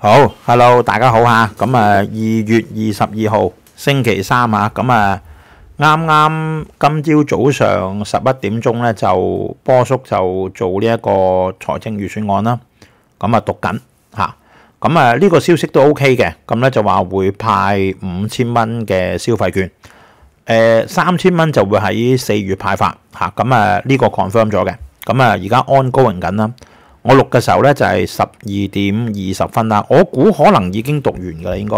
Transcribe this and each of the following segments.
好，hello，大家好吓，咁啊，二月二十二号星期三啊。咁啊，啱啱今朝早上十一点钟咧，就波叔就做呢一个财政预算案啦。咁啊，读紧吓。咁啊，呢个消息都 OK 嘅。咁咧就话会派五千蚊嘅消费券。诶，三千蚊就会喺四月派发吓。咁啊，呢个 confirm 咗嘅。咁啊，而家 on going 紧啦。我录嘅时候呢，就系十二点二十分啦，我估可能已经读完噶啦，应该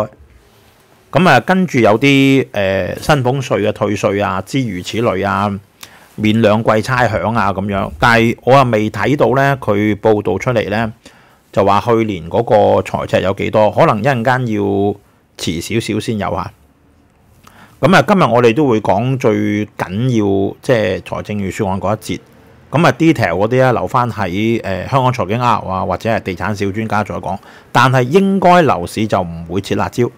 咁啊，跟住有啲诶新俸税嘅退税啊，诸如此类啊，免两季差饷啊咁样，但系我又未睇到呢，佢报道出嚟呢，就话去年嗰个财赤有几多，可能一阵间要迟少少先有啊。咁啊，今日我哋都会讲最紧要即系财政预算案嗰一节。咁啊，detail 嗰啲啊留翻喺誒香港財經 R 啊，或者係地產小專家再講。但係應該樓市就唔會切辣椒，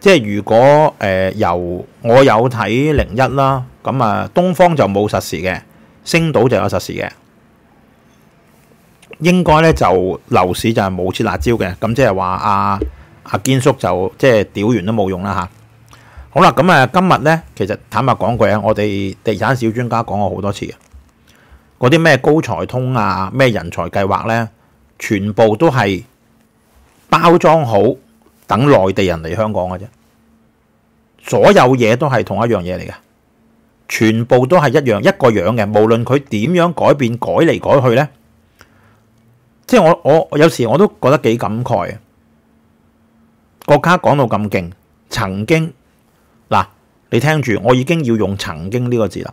即係如果誒由我有睇零一啦，咁啊東方就冇實時嘅，星島就有實時嘅，應該咧就樓市就冇切辣椒嘅。咁即係話阿阿堅叔就即係屌完都冇用啦嚇。好啦，咁啊今日咧，其實坦白講句啊，我哋地產小專家講過好多次嘅。嗰啲咩高才通啊，咩人才計劃咧，全部都係包裝好，等內地人嚟香港嘅啫。所有嘢都係同一樣嘢嚟嘅，全部都係一樣一個樣嘅。無論佢點樣改變改嚟改去咧，即係我我有時我都覺得幾感慨啊！國家講到咁勁，曾經嗱，你聽住，我已經要用曾經呢個字啦。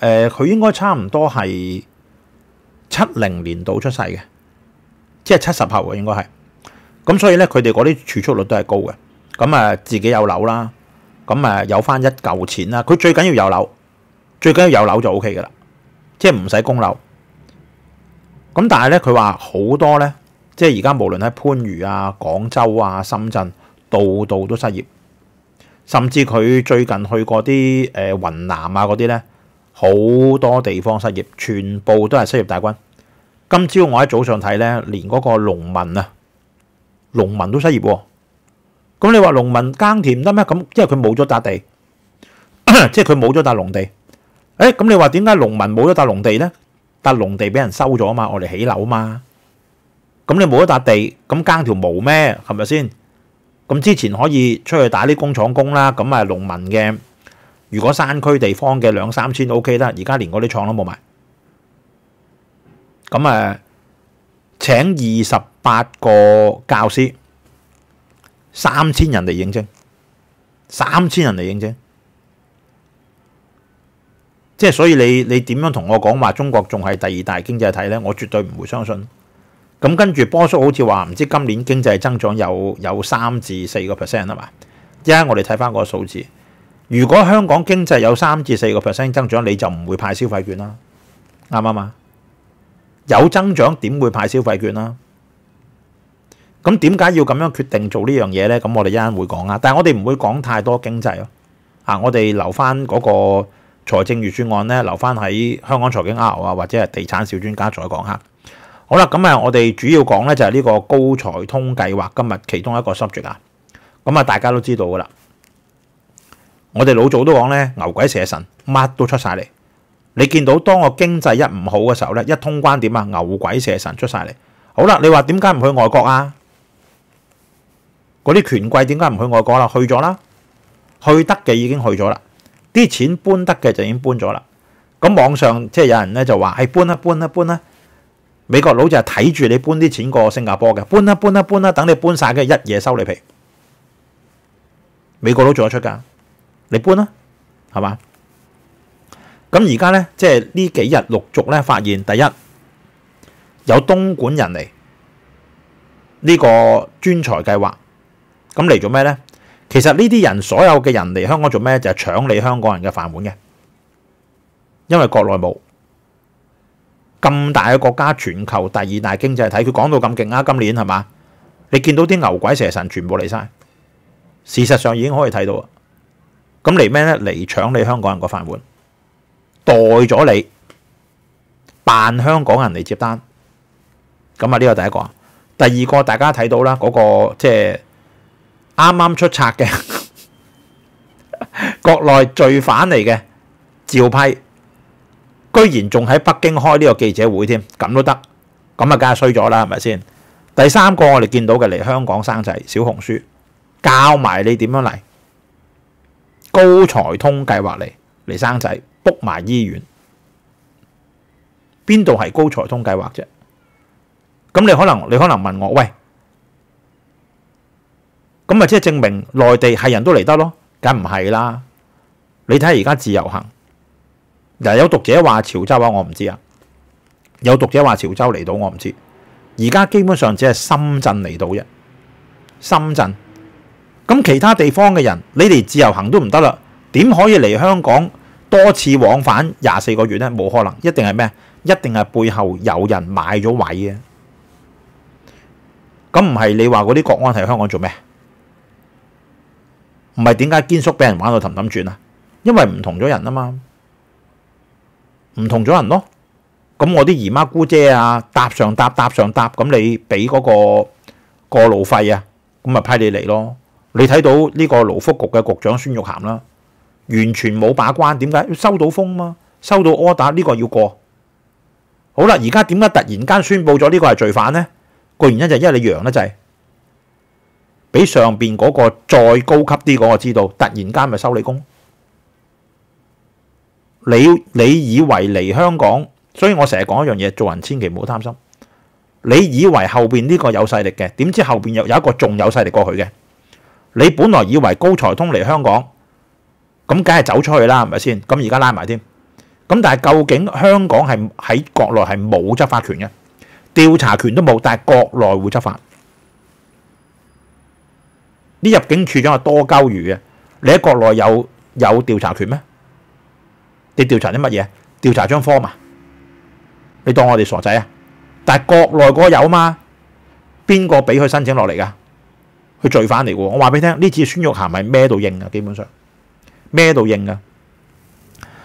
誒，佢應該差唔多係七零年度出世嘅，即係七十後喎，應該係咁，所以咧佢哋嗰啲儲蓄率都係高嘅。咁啊，自己有樓啦，咁啊有翻一嚿錢啦。佢最緊要有樓，最緊要有樓就 O K 噶啦，即系唔使供樓。咁但係咧，佢話好多咧，即系而家無論喺番禺啊、廣州啊、深圳，度度都失業，甚至佢最近去過啲誒雲南啊嗰啲咧。好多地方失業，全部都系失業大軍。今朝我喺早上睇呢，連嗰個農民啊，農民都失業。咁你話農民耕田得咩？咁因為佢冇咗笪地，即系佢冇咗笪農地。誒，咁你話點解農民冇咗笪農地呢？笪農地俾人收咗啊嘛，我哋起樓嘛。咁你冇咗笪地，咁耕條毛咩？係咪先？咁之前可以出去打啲工廠工啦，咁啊農民嘅。如果山區地方嘅兩三千都 OK 啦，而家連嗰啲廠都冇埋，咁誒請二十八個教師，三千人嚟應徵，三千人嚟應徵，即係所以你你點樣同我講話中國仲係第二大經濟體呢？我絕對唔會相信。咁跟住波叔好似話唔知今年經濟增長有有三至四個 percent 啊嘛？一我哋睇翻個數字。如果香港經濟有三至四個 percent 增長，你就唔會派消費券啦，啱唔啱啊？有增長點會派消費券啦？咁點解要咁樣決定做呢樣嘢呢？咁我哋一陣會講啊，但系我哋唔會講太多經濟咯。啊，我哋留翻嗰個財政預算案呢，留翻喺香港財經 R 啊，或者係地產小專家再講下。好啦，咁啊，我哋主要講呢就係呢個高財通計劃，今日其中一個 subject 啊。咁啊，大家都知道噶啦。我哋老早都讲咧，牛鬼蛇神乜都出晒嚟。你见到当我经济一唔好嘅时候咧，一通关点啊，牛鬼蛇神出晒嚟。好啦，你话点解唔去外国啊？嗰啲权贵点解唔去外国啦？去咗啦，去得嘅已经去咗啦。啲钱搬得嘅就已经搬咗啦。咁网上即系有人咧就话系搬啦，搬啦，搬啦。美国佬就系睇住你搬啲钱过新加坡嘅，搬啦，搬啦，搬啦，等你搬晒嘅一夜收你皮。美国佬做得出噶。你搬啦，係嘛？咁而家咧，即係呢幾日陸續咧發現，第一有東莞人嚟呢個專才計劃，咁嚟做咩咧？其實呢啲人所有嘅人嚟香港做咩，就係搶你香港人嘅飯碗嘅，因為國內冇咁大嘅國家，全球第二大經濟體，佢講到咁勁啊！今年係嘛？你見到啲牛鬼蛇神全部嚟晒，事實上已經可以睇到啊！咁嚟咩咧？嚟搶你香港人個飯碗，代咗你扮香港人嚟接單。咁啊，呢個第一個。第二個大家睇到啦，嗰個即係啱啱出冊嘅 國內罪犯嚟嘅照批，居然仲喺北京開呢個記者會添，咁都得，咁啊，梗係衰咗啦，係咪先？第三個我哋見到嘅嚟香港生仔，小紅書教埋你點樣嚟。高财通計劃嚟嚟生仔，book 埋醫院，邊度係高财通計劃啫？咁你可能你可能問我，喂，咁咪即係證明內地係人都嚟得咯，梗唔係啦。你睇下而家自由行，嗱有讀者話潮州啊，我唔知啊，有讀者話潮州嚟到，我唔知，而家基本上只係深圳嚟到啫，深圳。咁其他地方嘅人，你哋自由行都唔得啦，點可以嚟香港多次往返廿四個月呢？冇可能，一定係咩？一定係背後有人買咗位啊！咁唔係你話嗰啲國安喺香港做咩？唔係點解堅叔俾人玩到氹氹轉啊？因為唔同咗人啊嘛，唔同咗人咯。咁我啲姨媽姑姐啊，搭上搭搭上搭，咁你俾嗰個過路費啊，咁咪批你嚟咯。你睇到呢個勞福局嘅局長孫玉涵啦，完全冇把關，點解收到風嘛？收到柯打呢個要過好啦。而家點解突然間宣布咗呢個係罪犯呢？個原因就因為你揚得滯，比上邊嗰個再高級啲嗰個知道，突然間咪收你工。你你以為嚟香港，所以我成日講一樣嘢，做人千祈唔好貪心。你以為後邊呢個有勢力嘅，點知後邊有有一個仲有勢力過去嘅。你本來以為高财通嚟香港，咁梗係走出去啦，係咪先？咁而家拉埋添，咁但係究竟香港係喺國內係冇執法權嘅，調查權都冇，但係國內會執法。啲入境處長系多鳩魚嘅，你喺國內有有調查權咩？你調查啲乜嘢？調查張科嘛？你當我哋傻仔啊？但係國內個有嘛？邊個俾佢申請落嚟㗎？佢聚翻嚟我話俾你聽，呢次孫玉涵係咩度硬啊？基本上咩度硬啊？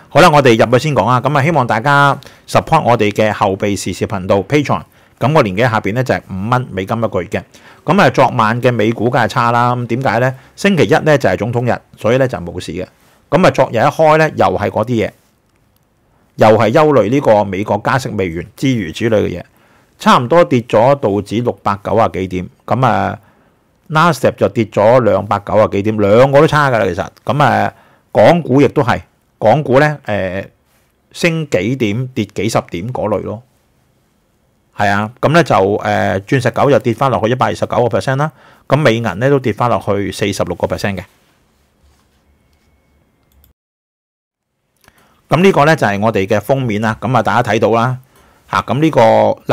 好啦，我哋入去先講啊。咁啊，希望大家 support 我哋嘅後備時事頻道 p a t r o n 咁我年纪下边咧就係五蚊美金一個月嘅。咁啊，昨晚嘅美股梗系差啦。咁點解咧？星期一咧就係總統日，所以咧就冇事嘅。咁啊，昨日一開咧又係嗰啲嘢，又係憂慮呢個美國加息未完之餘，之類嘅嘢，差唔多跌咗道指六百九啊幾點。咁啊～n a s 就跌咗兩百九啊幾點，兩個都差噶啦。其實咁誒，港股亦都係港股咧，誒升幾點跌幾十點嗰類咯，係啊。咁咧就誒，鑽石九就跌翻落去一百二十九個 percent 啦。咁美銀咧都跌翻落去四十六個 percent 嘅。咁呢個咧就係我哋嘅封面啦。咁啊，大家睇到啦嚇。咁呢個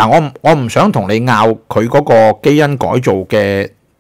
嗱，我我唔想同你拗佢嗰個基因改造嘅。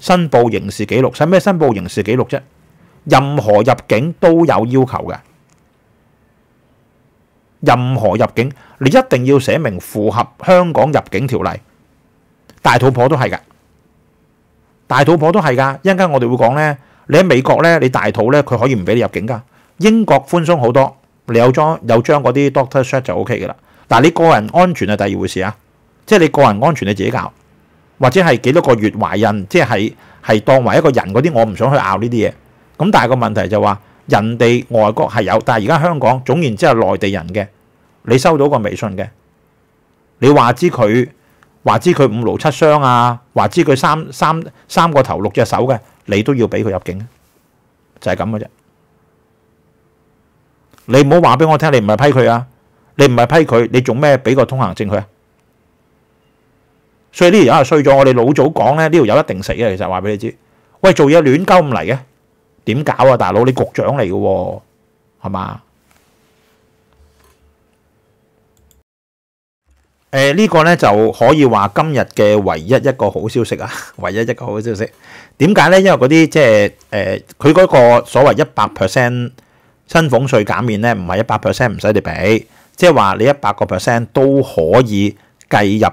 申報刑事記錄使咩申報刑事記錄啫？任何入境都有要求嘅，任何入境你一定要寫明符合香港入境條例。大肚婆都係嘅，大肚婆都係㗎。一陣間我哋會講咧，你喺美國咧，你大肚咧，佢可以唔俾你入境㗎。英國寬鬆好多，你有張有張嗰啲 doctor shirt 就 O K 噶啦。但你個人安全係第二回事啊，即係你個人安全你自己搞。或者係幾多個月懷孕，即係係當為一個人嗰啲，我唔想去拗呢啲嘢。咁但係個問題就話，人哋外國係有，但係而家香港總言之係內地人嘅，你收到個微信嘅，你話知佢話知佢五勞七傷啊，話知佢三三三個頭六隻手嘅，你都要俾佢入境就係咁嘅啫。你唔好話俾我聽，你唔係批佢啊，你唔係批佢，你做咩俾個通行證佢啊？所以呢條友系衰咗，我哋老早講咧，呢條友一定食嘅。其實話俾你知，喂做嘢亂鳩咁嚟嘅，點搞啊，大佬你局長嚟嘅喎，係嘛？誒呢個咧就可以話今日嘅唯一一個好消息啊，唯一一個好消息點解咧？因為嗰啲即係誒佢嗰個所謂一百 percent 薪俸税減免咧，唔係一百 percent 唔使你俾，即係話你一百個 percent 都可以計入。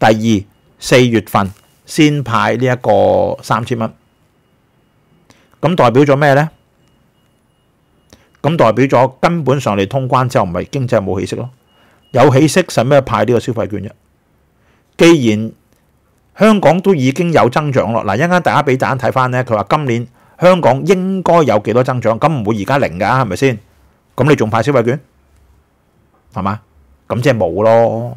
第二四月份先派呢一个三千蚊，咁代表咗咩呢？咁代表咗根本上你通关之后唔系经济冇起色咯，有起色使咩派呢个消费券啫？既然香港都已经有增长咯，嗱一间大家俾大家睇翻呢，佢话今年香港应该有几多增长？咁唔会而家零噶系咪先？咁你仲派消费券系嘛？咁即系冇咯。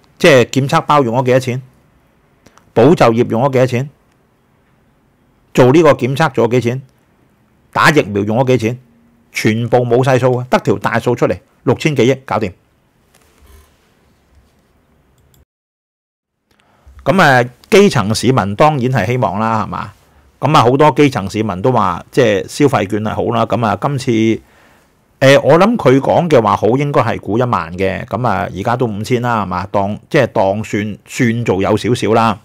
即係檢測包用咗幾多錢？保就業用咗幾多錢？做呢個檢測咗幾錢？打疫苗用咗幾錢？全部冇細數啊，得條大數出嚟，六千幾億搞掂。咁誒，基層市民當然係希望啦，係嘛？咁啊，好多基層市民都話，即係消費券係好啦。咁啊，今次。诶，我谂佢讲嘅话好，应该系估一万嘅，咁啊，而家都五千啦，系嘛？当即系当算算做有少少啦。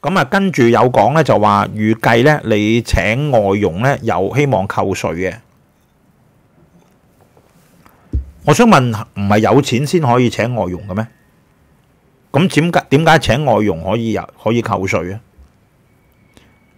咁啊，跟住有讲咧，就话预计咧，你请外佣咧，有希望扣税嘅。我想问，唔系有钱先可以请外佣嘅咩？咁点点解请外佣可以有可以扣税啊？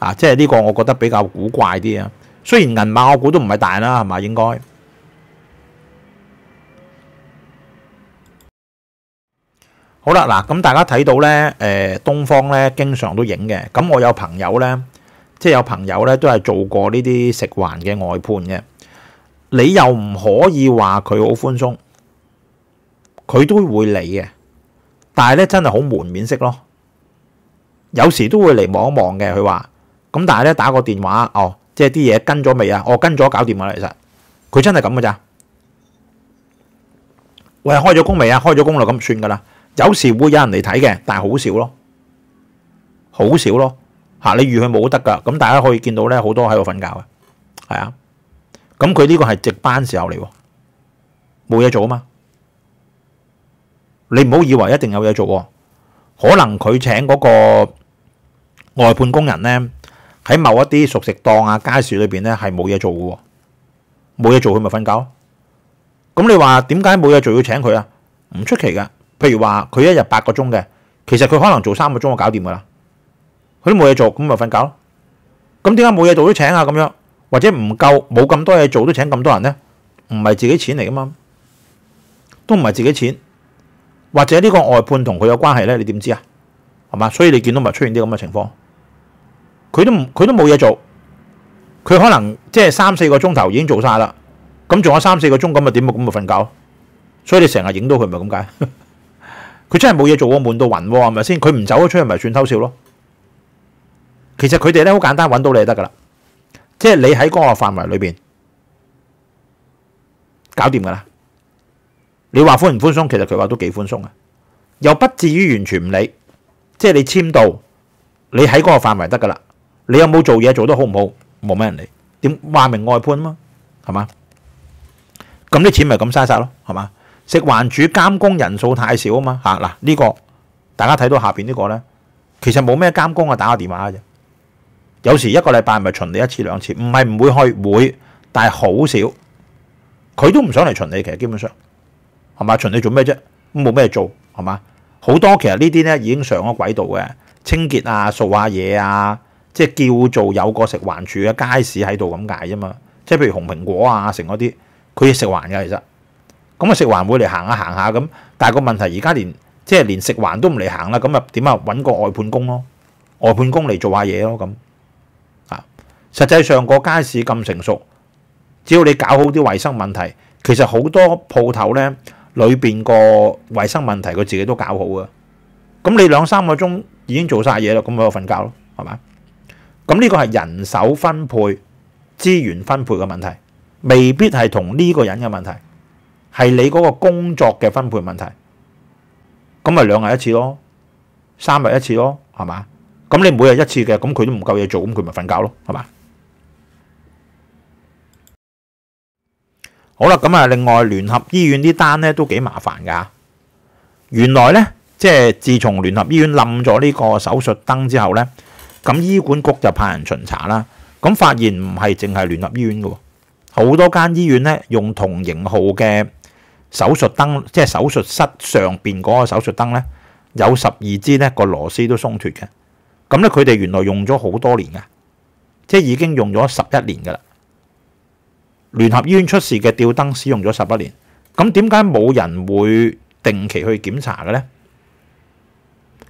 啊，即係呢個我覺得比較古怪啲啊。雖然銀碼我估都唔係大啦，係嘛應該。好啦，嗱咁大家睇到咧，誒東方咧經常都影嘅。咁我有朋友咧，即係有朋友咧都係做過呢啲食環嘅外判嘅。你又唔可以話佢好寬鬆，佢都會理嘅。但係咧真係好門面式咯，有時都會嚟望一望嘅。佢話。咁但系咧打个电话哦，即系啲嘢跟咗未啊？我跟咗，搞掂啦。其实佢真系咁嘅咋？喂，开咗工未啊？开咗工啦，咁算噶啦。有时会有人嚟睇嘅，但系好少咯，好少咯吓。你预佢冇得噶，咁大家可以见到咧，好多喺度瞓觉嘅系啊。咁佢呢个系值班时候嚟，冇嘢做啊嘛。你唔好以为一定有嘢做，可能佢请嗰个外判工人咧。喺某一啲熟食档啊、街市里边咧，系冇嘢做嘅，冇嘢做佢咪瞓觉咯。咁你话点解冇嘢做要请佢啊？唔出奇噶。譬如话佢一日八个钟嘅，其实佢可能做三个钟就搞掂噶啦，佢都冇嘢做，咁咪瞓觉咯。咁点解冇嘢做都请啊？咁样或者唔够冇咁多嘢做都请咁多人咧？唔系自己钱嚟噶嘛，都唔系自己钱，或者呢个外判同佢有关系咧？你点知啊？系嘛？所以你见到咪出现啲咁嘅情况。佢都唔，佢都冇嘢做。佢可能即系三四个钟头已经做晒啦。咁仲有三四个钟，咁咪点？咁咪瞓觉。所以你成日影到佢，咪咁解。佢真系冇嘢做喎，悶到晕系咪先？佢唔走咗出去，咪算偷笑咯。其实佢哋咧好简单，揾到你得噶啦。即系你喺嗰个范围里边搞掂噶啦。你话宽唔宽松？其实佢话都几宽松啊，又不至於完全唔理。即系你签到，你喺嗰个范围得噶啦。你有冇做嘢做得好唔好？冇咩人嚟點話明外判嘛？係嘛咁啲錢咪咁嘥晒咯？係嘛食环主監工人數太少啊嘛吓嗱呢個大家睇到下边呢個咧，其實冇咩監工啊，打下電話啫。有時一個禮拜咪巡你一次兩次，唔係唔會去會，但係好少佢都唔想嚟巡你。其實基本上係嘛巡你做咩啫？冇咩做係嘛好多其實呢啲咧已經上咗軌道嘅清潔啊，掃下嘢啊。即係叫做有個食環處嘅街市喺度咁解啫嘛！即係譬如紅蘋果啊，成嗰啲佢要食環嘅其實，咁啊食環會嚟行下行下咁，但係個問題而家連即係連食環都唔嚟行啦，咁啊點啊揾個外判工咯？外判工嚟做下嘢咯咁啊！實際上個街市咁成熟，只要你搞好啲衞生問題，其實好多鋪頭咧裏邊個衞生問題佢自己都搞好嘅。咁你兩三個鐘已經做晒嘢啦，咁咪我瞓覺咯，係嘛？咁呢個係人手分配、資源分配嘅問題，未必係同呢個人嘅問題，係你嗰個工作嘅分配問題。咁咪兩日一次咯，三日一次咯，係嘛？咁你每日一次嘅，咁佢都唔夠嘢做，咁佢咪瞓覺咯，係嘛？好啦，咁啊，另外聯合醫院啲單咧都幾麻煩㗎。原來咧，即係自從聯合醫院冧咗呢個手術燈之後咧。咁医管局就派人巡查啦，咁發現唔係淨係聯合醫院嘅，好多間醫院咧用同型號嘅手術燈，即係手術室上邊嗰個手術燈咧，有十二支咧個螺絲都鬆脱嘅。咁咧佢哋原來用咗好多年嘅，即係已經用咗十一年噶啦。聯合醫院出事嘅吊燈使用咗十一年，咁點解冇人會定期去檢查嘅咧？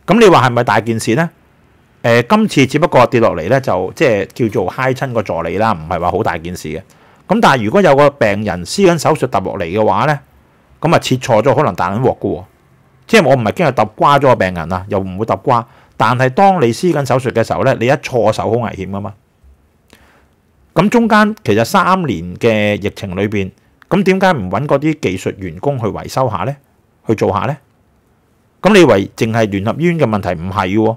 咁你話係咪大件事咧？誒，今次只不過跌落嚟咧，就即係叫做嗨親個助理啦，唔係話好大件事嘅。咁但係如果有個病人施緊手術揼落嚟嘅話咧，咁啊切錯咗可能大卵鑊噶喎。即係我唔係驚佢揼瓜咗個病人啊，又唔會揼瓜。但係當你施緊手術嘅時候咧，你一錯手好危險啊嘛。咁中間其實三年嘅疫情裏邊，咁點解唔揾嗰啲技術員工去維修下咧？去做下咧？咁你以為淨係聯合醫院嘅問題唔係喎？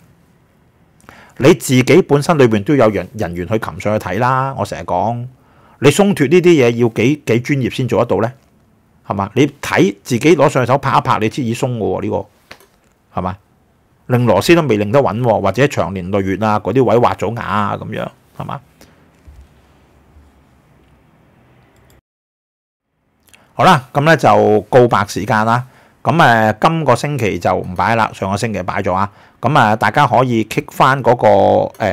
你自己本身裏面都有人人員去擒上去睇啦，我成日講你鬆脱呢啲嘢要几几專業先做得到呢？係嘛？你睇自己攞上手拍一拍，你知已松嘅喎呢個係嘛？令螺絲都未令得穩，或者長年累月啊嗰啲位滑咗牙啊咁樣係嘛？好啦，咁咧就告白時間啦。咁誒，今個星期就唔擺啦，上個星期擺咗啊。咁啊，大家可以 click 翻嗰個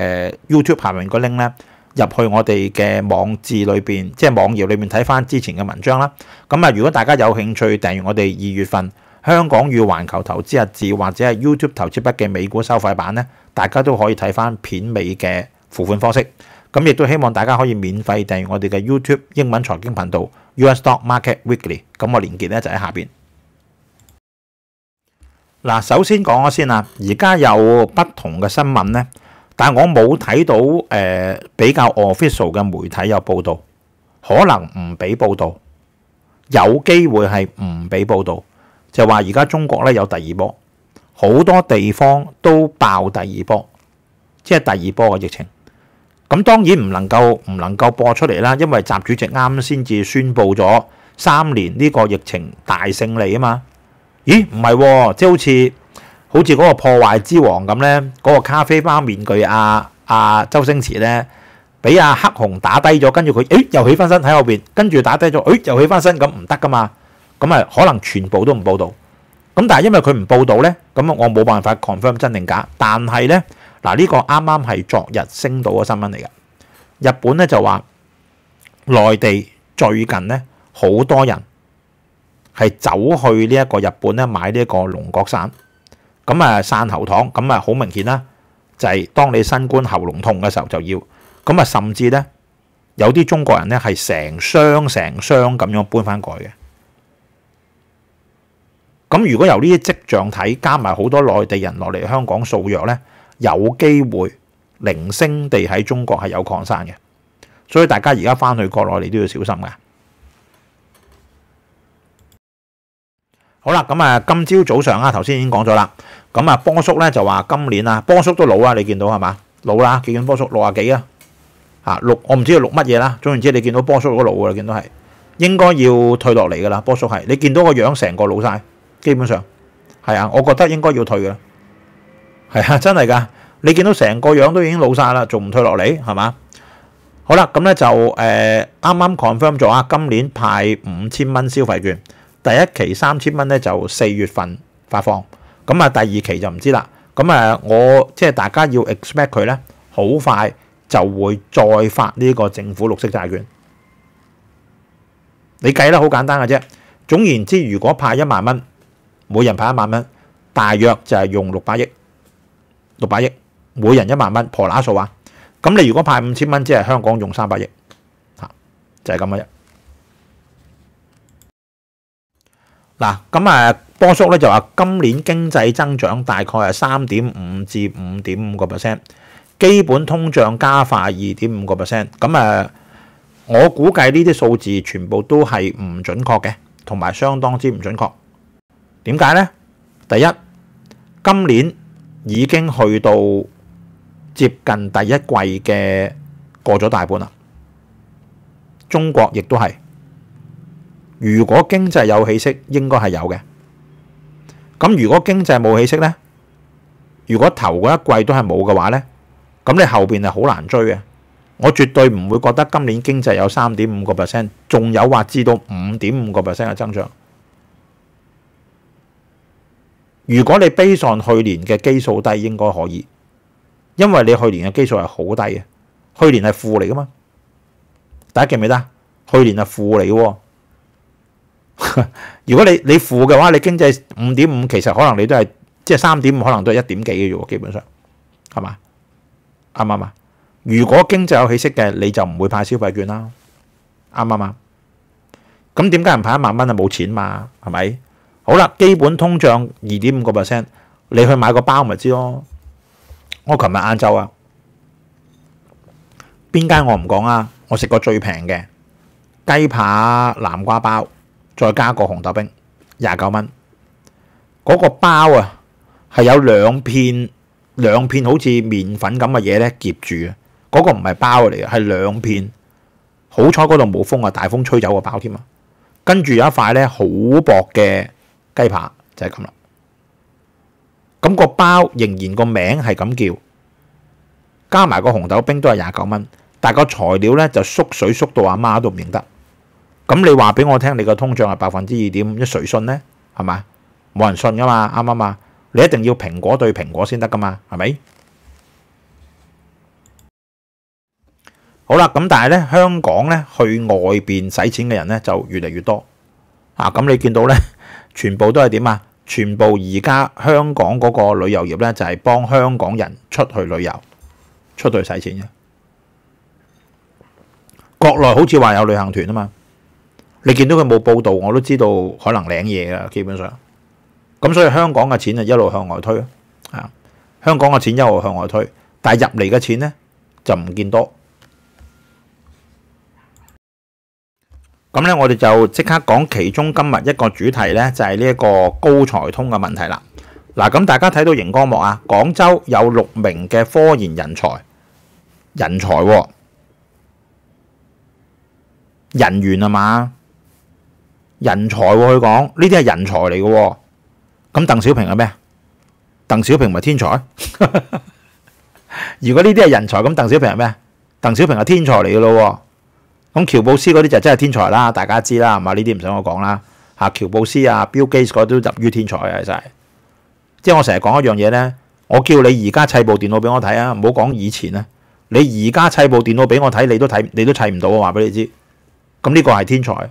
YouTube 下面個 link 咧，入去我哋嘅網誌裏邊，即係網頁裏面睇翻之前嘅文章啦。咁啊，如果大家有興趣訂閱我哋二月份香港與全球投資日志或者係 YouTube 投資筆記美股收費版咧，大家都可以睇翻片尾嘅付款方式。咁亦都希望大家可以免費訂閱我哋嘅 YouTube 英文財經頻道 U.S. Stock Market Weekly。咁我連結咧就喺下邊。嗱，首先講咗先啦。而家有不同嘅新聞咧，但我冇睇到誒比較 official 嘅媒體有報導，可能唔俾報導，有機會係唔俾報導，就話而家中國咧有第二波，好多地方都爆第二波，即係第二波嘅疫情。咁當然唔能夠唔能夠播出嚟啦，因為習主席啱先至宣布咗三年呢個疫情大勝利啊嘛。咦，唔係喎，即係好似好似嗰個破壞之王咁咧，嗰個咖啡包面具啊阿周星馳咧，俾阿黑熊打低咗，跟住佢，誒又起翻身喺後邊，跟住打低咗，誒又起翻身咁唔得噶嘛，咁啊可能全部都唔報道。咁但係因為佢唔報道咧，咁啊我冇辦法 confirm 真定假。但係咧，嗱呢個啱啱係昨日升到嘅新聞嚟嘅，日本咧就話內地最近咧好多人。係走去呢一個日本咧買呢一個龍角散，咁啊散喉糖，咁啊好明顯啦，就係當你身冠喉嚨痛嘅時候就要，咁啊甚至咧有啲中國人咧係成箱成箱咁樣搬翻過去嘅。咁如果由呢啲跡象睇，加埋好多內地人落嚟香港掃藥咧，有機會零星地喺中國係有擴散嘅，所以大家而家翻去國內你都要小心㗎。好啦，咁啊，今朝早上啊，头先已经讲咗啦。咁啊，波叔咧就话今年啊，波叔都老啊，你见到系嘛？老啦，几紧波叔六啊几啊，吓六，我唔知佢六乜嘢啦。总然之，你见到波叔都老噶啦，见到系，应该要退落嚟噶啦。波叔系，你见到个样成个老晒，基本上系啊，我觉得应该要退噶，系啊，真系噶。你见到成个样都已经老晒啦，仲唔退落嚟？系嘛？好啦，咁咧就诶，啱啱 confirm 咗啊，今年派五千蚊消费券。第一期三千蚊咧就四月份發放，咁啊第二期就唔知啦。咁啊我即系大家要 expect 佢咧，好快就會再發呢個政府綠色債券。你計啦，好簡單嘅啫。總言之，如果派一萬蚊，每人派一萬蚊，大約就係用六百億，六百億每人一萬蚊，婆乸數啊！咁你如果派五千蚊，即係香港用三百億，嚇就係咁嘅啫。嗱，咁啊，波叔咧就話今年經濟增長大概係三點五至五點五個 percent，基本通脹加快二點五個 percent。咁啊，我估計呢啲數字全部都係唔準確嘅，同埋相當之唔準確。點解呢？第一，今年已經去到接近第一季嘅過咗大半啦，中國亦都係。如果經濟有氣息，應該係有嘅。咁如果經濟冇氣息呢？如果頭嗰一季都係冇嘅話呢，咁你後面係好難追嘅。我絕對唔會覺得今年經濟有三點五個 percent，仲有或至到五點五個 percent 嘅增長。如果你悲上去年嘅基數低，應該可以，因為你去年嘅基數係好低嘅，去年係負嚟噶嘛？大家記唔記得去年係負嚟喎。如果你你負嘅话，你經濟五点五，其實可能你都系即系三点五，可能都系一点几嘅啫。基本上系嘛，啱唔啱？如果經濟有起色嘅，你就唔會派消費券啦，啱唔啱？咁點解唔派一萬蚊啊？冇錢嘛，係咪？好啦，基本通脹二点五个 percent，你去買個包咪知咯。我琴日晏晝啊，邊間我唔講啊，我食過最平嘅雞扒南瓜包。再加個紅豆冰，廿九蚊。嗰個包啊，係有兩片兩片好似面粉咁嘅嘢咧夾住啊。嗰個唔係包嚟嘅，係兩片。好彩嗰度冇風啊，大風吹走個包添啊。跟住有一塊咧好薄嘅雞排，就係咁啦。咁個包仍然個名係咁叫，加埋個紅豆冰都係廿九蚊，但個材料咧就縮水縮到阿媽都唔認得。咁你话俾我听，你個通胀系百分之二点，一谁信呢？系嘛，冇人信噶嘛，啱啱嘛？你一定要苹果对苹果先得噶嘛，系咪？好啦，咁但系咧，香港咧去外边使钱嘅人咧就越嚟越多啊！咁你见到咧，全部都系点啊？全部而家香港嗰个旅游业咧就系帮香港人出去旅游、出去使钱嘅，国内好似话有旅行团啊嘛。你見到佢冇報道，我都知道可能領嘢噶基本上。咁所以香港嘅錢就一路向外推啊，香港嘅錢一路向外推，但係入嚟嘅錢咧就唔見多。咁咧我哋就即刻講其中今日一個主題咧，就係呢一個高才通嘅問題啦。嗱，咁大家睇到熒光幕啊，廣州有六名嘅科研人才，人才喎，人員啊嘛。人才喎，佢讲呢啲系人才嚟嘅。咁邓小平系咩啊？邓小平唔系天才。如果呢啲系人才，咁邓小平系咩啊？邓小平系天才嚟嘅咯。咁乔布斯嗰啲就真系天才啦，大家知啦，系嘛？呢啲唔使我讲啦。吓，乔布斯啊，Bill Gates 嗰都入于天才啊，真系。即系我成日讲一样嘢咧，我叫你而家砌部电脑俾我睇啊，唔好讲以前啊。你而家砌部电脑俾我睇，你都睇，你都砌唔到，啊！话俾你知。咁呢个系天才。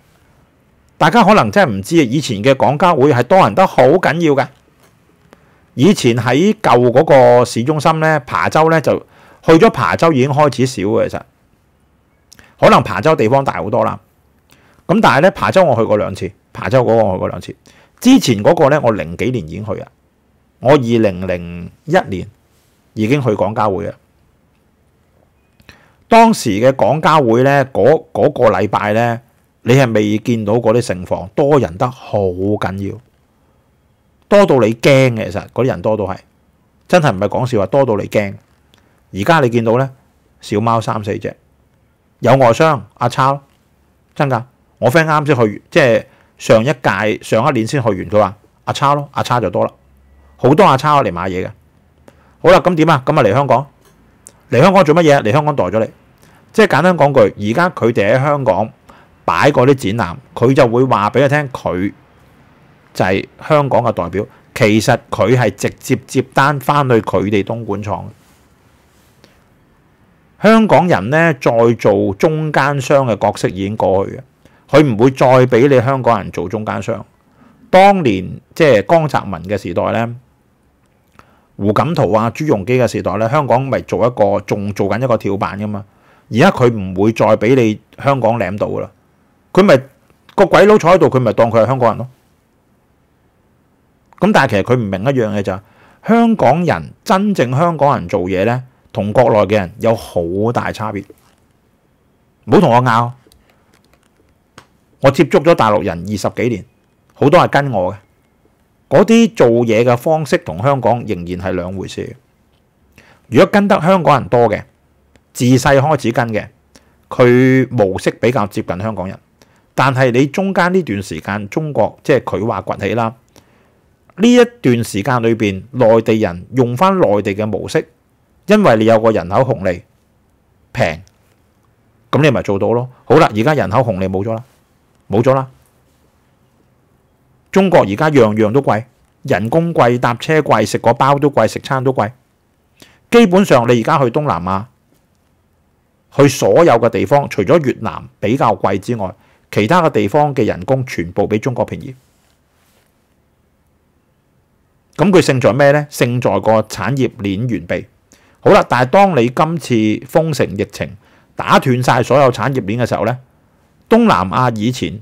大家可能真系唔知啊！以前嘅港交會係多人得好緊要嘅。以前喺舊嗰個市中心咧，琶洲咧就去咗琶洲已經開始少嘅，其實可能琶洲地方大好多啦。咁但係咧，琶洲我去過兩次，琶洲嗰個我去過兩次。之前嗰個咧，我零幾年已經去啊，我二零零一年已經去港交會啊。當時嘅港交會咧，嗰嗰個禮拜咧。你係未見到嗰啲盛房多人得好緊要，多到你驚嘅。其實嗰啲人多到係真係唔係講笑話，多到你驚。而家你見到呢，小貓三四隻有外傷，阿叉咯真㗎。我 friend 啱先去即係上一屆上一年先去完，佢話阿叉咯，阿叉就多啦，好多阿叉嚟買嘢嘅。好啦，咁點啊？咁啊嚟香港嚟香港做乜嘢嚟香港代咗你，即係簡單講句，而家佢哋喺香港。擺過啲展覽，佢就會話俾你聽，佢就係香港嘅代表。其實佢係直接接單翻去佢哋東莞廠。香港人呢，再做中間商嘅角色已經過去嘅，佢唔會再俾你香港人做中間商。當年即係江澤民嘅時代呢，胡錦濤啊朱镕基嘅時代呢，香港咪做一個仲做緊一個跳板噶嘛？而家佢唔會再俾你香港領到啦。佢咪個鬼佬坐喺度，佢咪當佢係香港人咯？咁但係其實佢唔明一樣嘅就係香港人真正香港人做嘢咧，同國內嘅人有好大差別。唔好同我拗，我接觸咗大陸人二十幾年，好多係跟我嘅，嗰啲做嘢嘅方式同香港仍然係兩回事。如果跟得香港人多嘅，自細開始跟嘅，佢模式比較接近香港人。但係你中間呢段時間，中國即係佢話崛起啦。呢一段時間裏边，內地人用翻內地嘅模式，因為你有個人口紅利平，咁你咪做到咯。好啦，而家人口紅利冇咗啦，冇咗啦。中國而家樣樣都貴，人工貴、搭車貴、食個包都貴、食餐都貴。基本上你而家去東南亞，去所有嘅地方，除咗越南比較貴之外。其他嘅地方嘅人工全部比中國便宜，咁佢勝在咩呢？勝在個產業鏈完备。好啦，但係當你今次封城疫情打斷晒所有產業鏈嘅時候呢，東南亞以前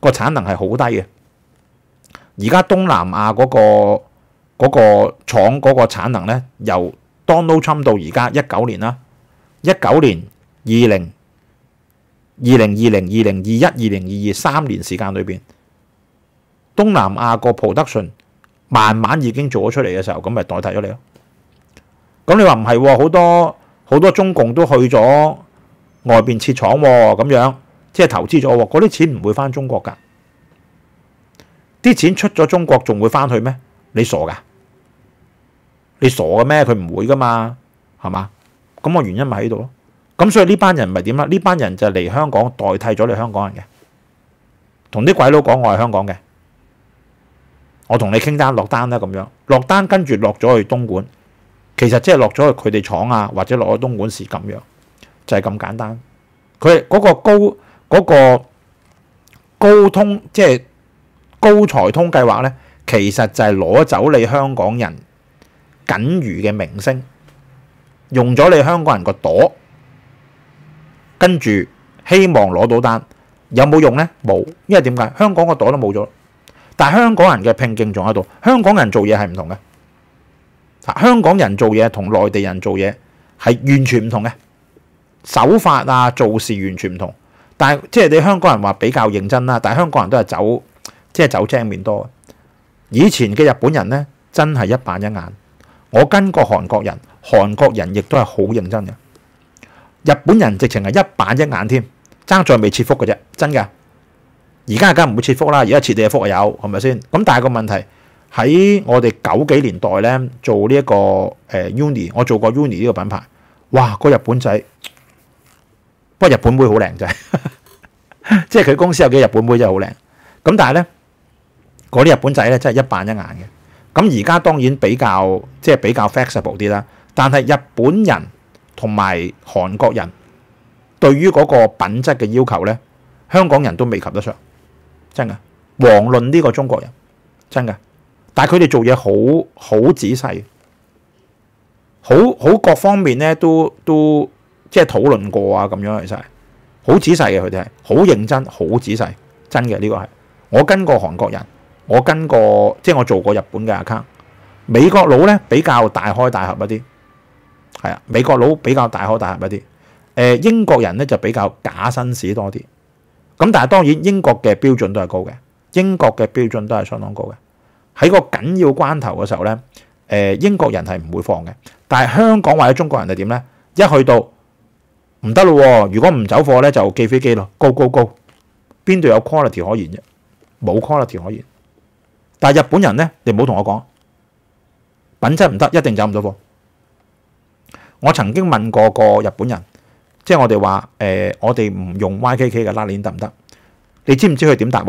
個產能係好低嘅，而家東南亞嗰個嗰个廠嗰個產能呢，由 d o n a l Trump 到而家一九年啦，一九年二零。二零二零、二零二一、二零二二三年時間裏邊，東南亞個蒲德順慢慢已經做咗出嚟嘅時候，咁咪代替咗你咯。咁你話唔係好多好多中共都去咗外邊設廠喎，咁樣即係投資咗喎。嗰啲錢唔會翻中國噶，啲錢出咗中國仲會翻去咩？你傻噶？你傻嘅咩？佢唔會噶嘛，係嘛？咁個原因咪喺度咯。咁所以呢班人唔系点啦？呢班人就嚟香港代替咗你香港人嘅，同啲鬼佬讲我系香港嘅，我同你倾单落单啦，咁样落单跟住落咗去东莞，其实即系落咗去佢哋厂啊，或者落咗东莞市咁样就系咁简单。佢嗰个高嗰个高通即系高财通计划呢，其实就系攞走你香港人仅余嘅名声，用咗你香港人个朵。跟住希望攞到單，有冇用呢？冇，因為點解？香港個袋都冇咗，但係香港人嘅拼勁仲喺度。香港人做嘢係唔同嘅，香港人做嘢同內地人做嘢係完全唔同嘅手法啊，做事完全唔同。但係即係你香港人話比較認真啦，但係香港人都係走即係走正面多。以前嘅日本人呢，真係一板一眼，我跟過韓國人，韓國人亦都係好認真嘅。日本人直情係一板一眼添，爭在未切腹嘅啫，真嘅。而家梗唔會切腹啦，而家切地嘅腹有，係咪先？咁但係個問題喺我哋九幾年代咧，做呢一個誒 u n i 我做過 u n i 呢個品牌，哇！個日本仔，不過日本妹好靚仔，即係佢公司有幾日本妹真係好靚。咁但係咧，嗰啲日本仔咧真係一板一眼嘅。咁而家當然比較即係比較 flexible 啲啦，但係日本人。同埋韓國人對於嗰個品質嘅要求呢，香港人都未及得上，真嘅。遑論呢個中國人，真嘅。但係佢哋做嘢好好仔細，好好各方面呢都都即係討論過啊咁樣實係好仔細嘅佢哋係好認真，好仔細，真嘅呢個係我跟過韓國人，我跟過即係我做過日本嘅 account。美國佬呢比較大開大合一啲。係啊，美國佬比較大可大合一啲，誒英國人咧就比較假新士多啲，咁但係當然英國嘅標準都係高嘅，英國嘅標準都係相當高嘅。喺個緊要關頭嘅時候咧，誒英國人係唔會放嘅，但係香港或者中國人係點咧？一去到唔得咯，如果唔走貨咧就寄飛機咯，高高高，邊度有 quality 可言啫？冇 quality 可言。但係日本人咧，你唔好同我講品質唔得，一定走唔到貨。我曾經問過個日本人，即係我哋話誒，我哋唔用 YKK 嘅拉鏈得唔得？你知唔知佢點答？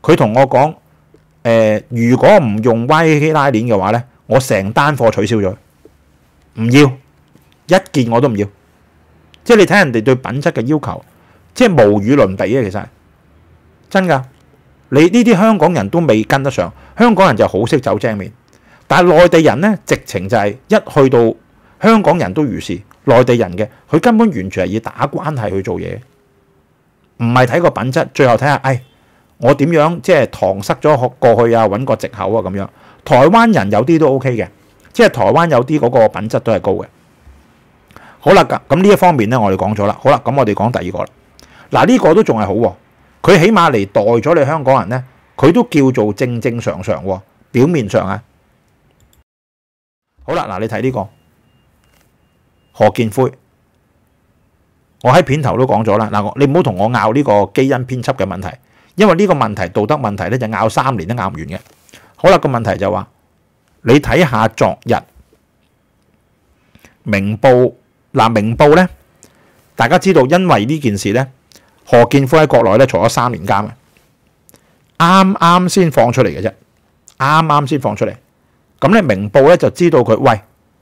佢同我講誒，如果唔用 YKK 拉鏈嘅話呢，我成單貨取消咗，唔要一件我都唔要。即係你睇人哋對品質嘅要求，即係無與倫比啊！其實真㗎，你呢啲香港人都未跟得上，香港人就好識走正面，但係內地人呢，直情就係一去到。香港人都如是，內地人嘅佢根本完全係以打關係去做嘢，唔係睇個品質，最後睇下，哎，我點樣即係搪塞咗過去啊，揾個藉口啊咁樣。台灣人有啲都 OK 嘅，即係台灣有啲嗰個品質都係高嘅。好啦，咁呢一方面呢，我哋講咗啦。好啦，咁我哋講第二個啦。嗱，呢個都仲係好，佢起碼嚟代咗你香港人呢，佢都叫做正正常常，表面上啊。好啦，嗱，你睇呢個。何建辉，我喺片头都讲咗啦。嗱，你唔好同我拗呢个基因编辑嘅问题，因为呢个问题道德问题咧，就拗三年都拗唔完嘅。好啦，个问题就话你睇下昨日明报嗱，明报咧，大家知道因为呢件事咧，何建辉喺国内咧坐咗三年监嘅，啱啱先放出嚟嘅啫，啱啱先放出嚟，咁咧明报咧就知道佢喂。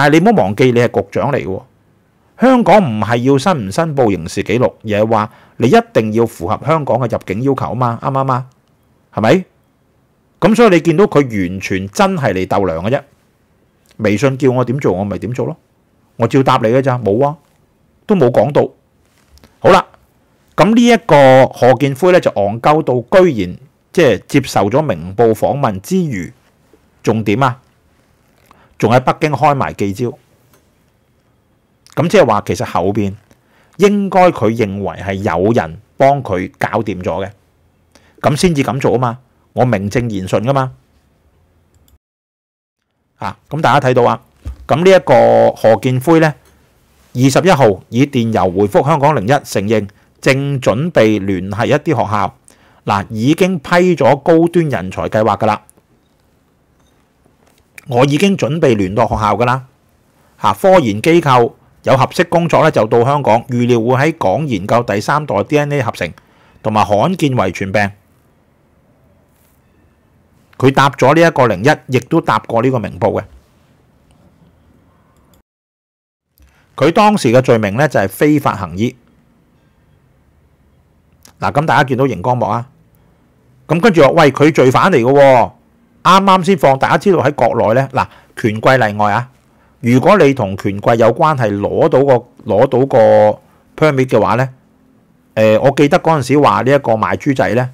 但系你唔好忘记，你系局长嚟嘅。香港唔系要申唔申报刑事记录，而系话你一定要符合香港嘅入境要求啊嘛，啱唔啱啊？系咪？咁所以你见到佢完全真系嚟斗量嘅啫。微信叫我点做，我咪点做咯。我照答你嘅咋，冇啊，都冇讲到。好啦，咁呢一个何建辉咧就戇鳩到居然即系接受咗明报访问之余，仲点啊？仲喺北京開埋记招。咁即係話其實後边應該佢認為係有人幫佢搞掂咗嘅，咁先至咁做啊嘛，我名正言順噶嘛，啊咁大家睇到啊，咁呢一個何建輝呢，二十一號以電郵回覆香港零一，承認正準備聯系一啲學校，嗱已經批咗高端人才計劃噶啦。我已經準備聯絡學校㗎啦，嚇！科研機構有合適工作咧，就到香港。預料會喺港研究第三代 DNA 合成同埋罕見遺傳病。佢答咗呢一個零一，亦都答過呢個明報嘅。佢當時嘅罪名咧就係非法行醫。嗱，咁大家見到熒光幕啊？咁跟住話，喂，佢罪犯嚟嘅喎。啱啱先放，大家知道喺國內咧，嗱，權貴例外啊！如果你同權貴有關係，攞到個攞到個 perm i t 嘅話咧，誒，我記得嗰陣時話呢一個賣豬仔咧，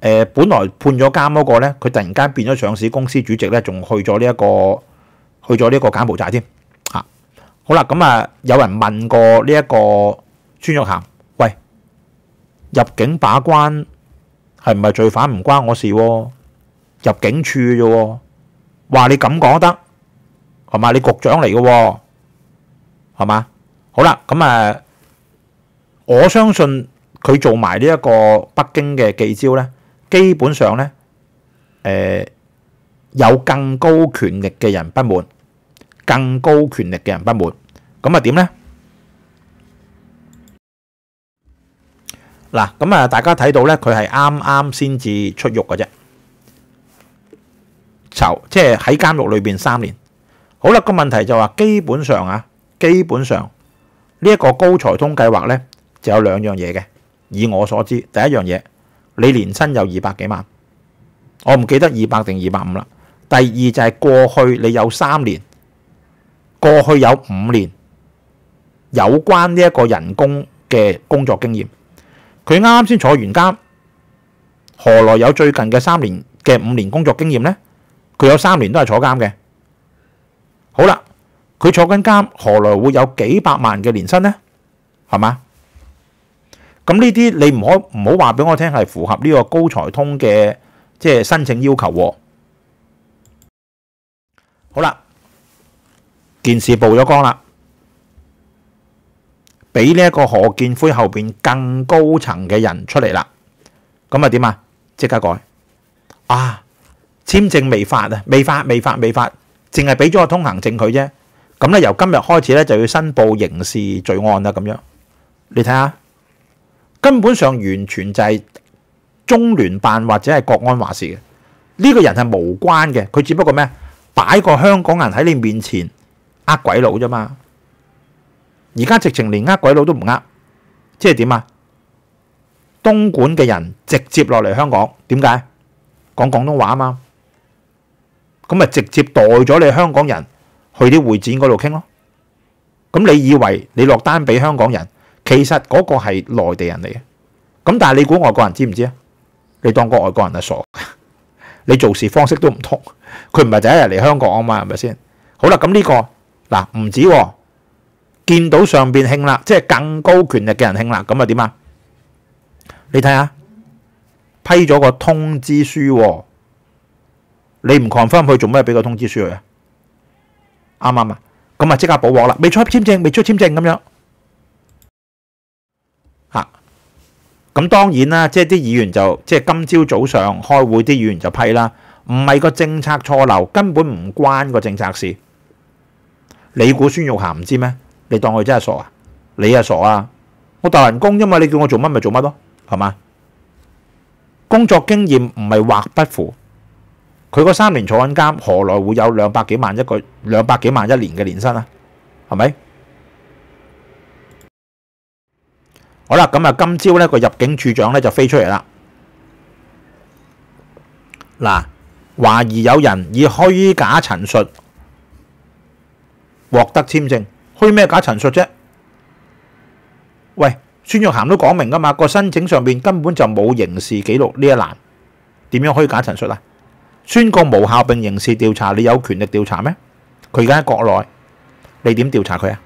誒，本來判咗監嗰個咧，佢突然間變咗上市公司主席咧，仲去咗呢一個去咗呢個柬埔寨添嚇。好啦，咁啊，有人問過呢一個孫玉涵，喂，入境把關係唔係罪犯唔關我事喎。入境处啫，话你咁讲得系嘛？你局长嚟嘅系嘛？好啦，咁诶，我相信佢做埋呢一个北京嘅记招咧，基本上咧，诶有更高权力嘅人不满，更高权力嘅人不满，咁啊点咧？嗱，咁啊，大家睇到咧，佢系啱啱先至出狱嘅啫。囚即系喺监狱裏边三年。好啦，個問題就話基本上啊，基本上呢一個高才通計劃呢，就有兩樣嘢嘅。以我所知，第一樣嘢，你年薪有二百幾萬，我唔記得二百定二百五啦。第二就係過去你有三年，過去有五年有關呢一個人工嘅工作經驗，佢啱啱先坐完監，何來有最近嘅三年嘅五年工作經驗呢？佢有三年都系坐监嘅，好啦，佢坐紧监，何来会有几百万嘅年薪呢？系嘛？咁呢啲你唔可唔好话俾我听系符合呢个高才通嘅即系申请要求。好啦，件事曝咗光啦，俾呢一个何建辉后边更高层嘅人出嚟啦，咁啊点啊？即刻改啊！簽證未發啊，未發未發未發，淨係俾咗個通行證佢啫。咁咧由今日開始咧就要申報刑事罪案啦咁樣。你睇下，根本上完全就係中聯辦或者係國安話事嘅。呢個人係無關嘅，佢只不過咩擺個香港人喺你面前呃鬼佬啫嘛。而家直情連呃鬼佬都唔呃，即係點啊？東莞嘅人直接落嚟香港，點解講廣東話啊嘛？咁咪直接代咗你香港人去啲會展嗰度傾咯。咁你以為你落單俾香港人，其實嗰個係內地人嚟嘅。咁但係你估外國人知唔知啊？你當個外國人係傻 你做事方式都唔同，佢唔係就一日嚟香港啊嘛，係咪先？好啦，咁呢個嗱唔止喎，見到上边慶啦，即係更高權力嘅人慶啦，咁啊點啊？你睇下批咗個通知書喎。你唔狂翻去做咩？俾个通知书佢啊，啱唔啱啊？咁啊，即刻补镬啦！未出签证，未出签证咁样，吓咁当然啦，即系啲议员就即系今朝早上开会，啲议员就批啦。唔系个政策错漏，根本唔关个政策事。你估孙玉霞唔知咩？你当佢真系傻啊？你啊傻啊？我大人工啫嘛，你叫我做乜咪做乜咯，系嘛？工作经验唔系画不符。佢嗰三年坐緊監，何來會有兩百幾萬一個兩百幾萬一年嘅年薪啊？係咪好啦？咁啊，今朝呢個入境處長咧就飛出嚟啦。嗱，懷疑有人以虛假陳述獲得簽證，虛咩假陳述啫？喂，孫玉涵都講明噶嘛，個申請上面根本就冇刑事記錄呢一欄，點樣虛假陳述啊？宣告無效並刑事調查，你有權力調查咩？佢而家喺國內，你點調查佢啊？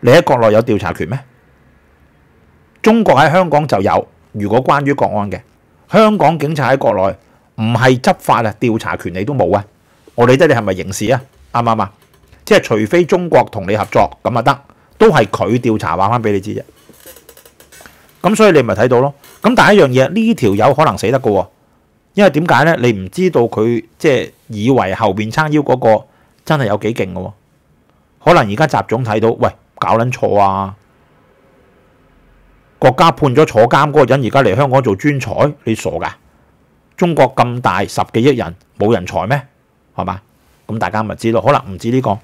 你喺國內有調查權咩？中國喺香港就有，如果關於國安嘅，香港警察喺國內唔係執法啊，調查權你都冇啊！我理得你係咪刑事啊？啱唔啱啊？即係除非中國同你合作，咁啊得，都係佢調查話翻俾你知啫。咁所以你咪睇到咯。咁但一樣嘢，呢條友可能死得噶喎。因为点解咧？你唔知道佢即系以为后边撑腰嗰个真系有几劲嘅？可能而家集总睇到，喂，搞捻错啊！国家判咗坐监嗰个人，而家嚟香港做专才，你傻噶？中国咁大十几亿人，冇人才咩？系嘛？咁大家咪知道，可能唔止呢个，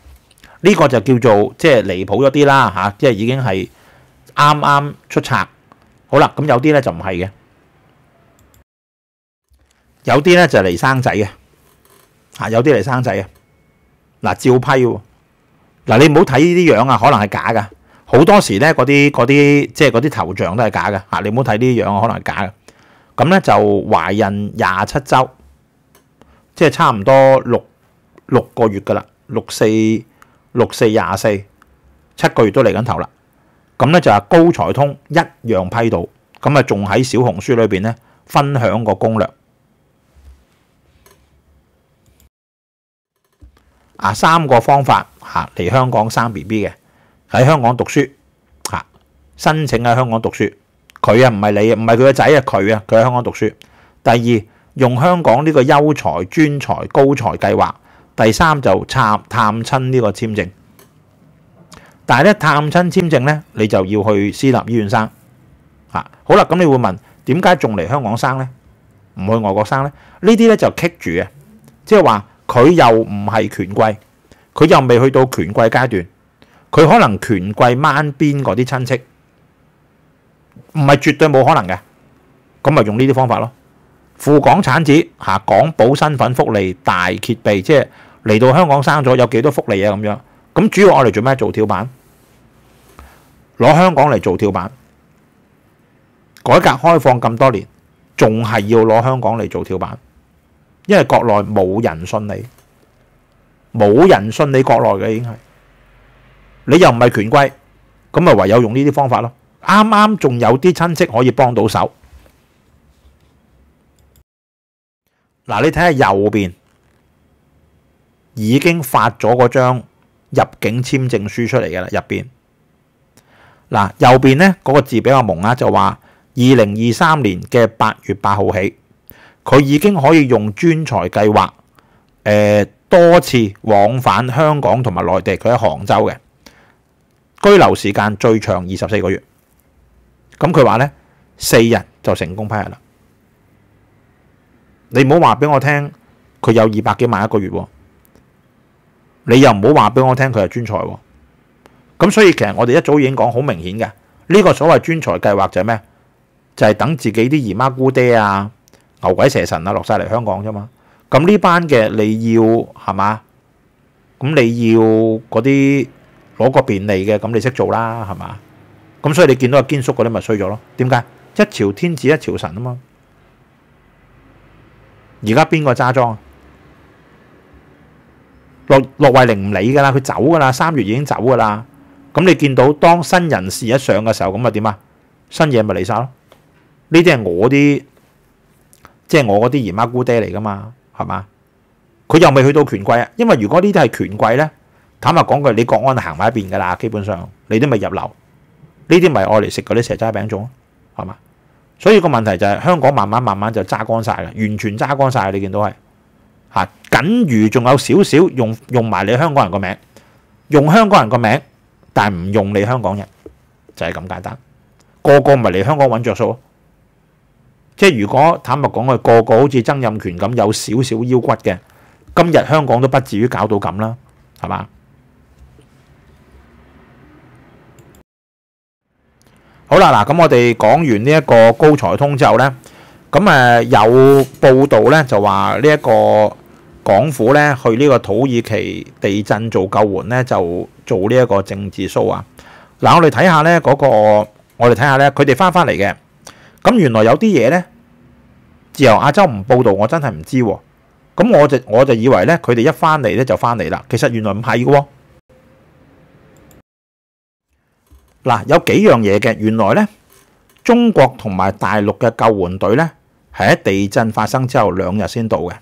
呢个就叫做即系离谱咗啲啦吓，即系已经系啱啱出贼。好啦，咁有啲咧就唔系嘅。有啲咧就嚟生仔嘅嚇，有啲嚟生仔嘅嗱，照批喎嗱。你唔好睇呢啲樣啊，可能係假噶好多時咧。嗰啲嗰啲即係嗰啲頭像都係假嘅嚇。你唔好睇呢啲樣啊，可能係假嘅咁咧就懷孕廿七週，即係差唔多六六個月㗎啦，六四六四廿四七個月都嚟緊頭啦。咁咧就係高才通一樣批到咁啊，仲喺小紅書裏边咧分享個攻略。啊，三個方法嚇嚟香港生 B B 嘅，喺香港讀書嚇，申請喺香港讀書。佢啊唔係你啊，唔係佢個仔啊，佢啊佢喺香港讀書。第二用香港呢個優才、專才、高才計劃。第三就探探親呢個簽證。但係咧探親簽證咧，你就要去私立醫院生嚇。好啦，咁你會問點解仲嚟香港生咧？唔去外國生咧？呢啲咧就棘住啊，即係話。佢又唔係權貴，佢又未去到權貴階段，佢可能權貴掹邊嗰啲親戚，唔係絕對冇可能嘅。咁咪用呢啲方法咯。赴港產子吓，港保身份福利大揭秘，即係嚟到香港生咗有幾多福利啊咁樣。咁主要我哋做咩做跳板？攞香港嚟做跳板。改革開放咁多年，仲係要攞香港嚟做跳板。因為國內冇人信你，冇人信你國內嘅已經係，你又唔係權贵，咁咪唯有用呢啲方法咯。啱啱仲有啲親戚可以幫到手。嗱，你睇下右邊已經發咗嗰張入境簽證書出嚟嘅啦，入邊嗱右邊呢嗰個字比较蒙啊，就話二零二三年嘅八月八號起。佢已經可以用專才計劃，誒多次往返香港同埋內地。佢喺杭州嘅居留時間最長二十四個月。咁佢話呢，四日就成功批核啦。你唔好話俾我聽，佢有二百幾萬一個月。你又唔好話俾我聽，佢係專才。咁所以其實我哋一早已經講好明顯嘅呢個所謂專才計劃就係咩？就係等自己啲姨媽姑爹啊。牛鬼蛇神啊，落晒嚟香港啫嘛。咁呢班嘅你要係嘛？咁你要嗰啲攞個便利嘅，咁你識做啦係嘛？咁所以你見到阿堅叔嗰啲咪衰咗咯？點解？一朝天子一朝臣啊嘛。而家邊個揸裝？洛洛慧玲唔理噶啦，佢走噶啦，三月已經走噶啦。咁你見到當新人事一上嘅時候，咁咪點啊？新嘢咪嚟晒咯。呢啲係我啲。即系我嗰啲姨媽姑爹嚟噶嘛，係嘛？佢又未去到權貴啊，因為如果呢啲係權貴咧，坦白講句，你國安行埋一邊噶啦，基本上你都未入流。呢啲咪愛嚟食嗰啲石渣餅做咯，係嘛？所以個問題就係香港慢慢慢慢就揸乾晒啦，完全揸乾晒。你見到係嚇，僅餘仲有少少用用埋你香港人個名，用香港人個名，但唔用你香港人，就係咁簡單。個個咪嚟香港揾着數。即係如果坦白講，佢個個好似曾蔭權咁有少少腰骨嘅，今日香港都不至於搞到咁啦，係嘛？好啦，嗱，咁我哋講完呢一個高才通之後呢，咁誒有報道呢，就話呢一個港府呢，去呢個土耳其地震做救援呢，就做呢一個政治 show 啊！嗱，我哋睇下呢嗰個，我哋睇下呢，佢哋翻返嚟嘅。咁原來有啲嘢呢，自由亞洲唔報道，我真係唔知喎。咁我就我就以為呢，佢哋一返嚟呢就返嚟啦。其實原來唔係喎。嗱，有幾樣嘢嘅，原來呢，中國同埋大陸嘅救援隊呢，係喺地震發生之後兩日先到嘅。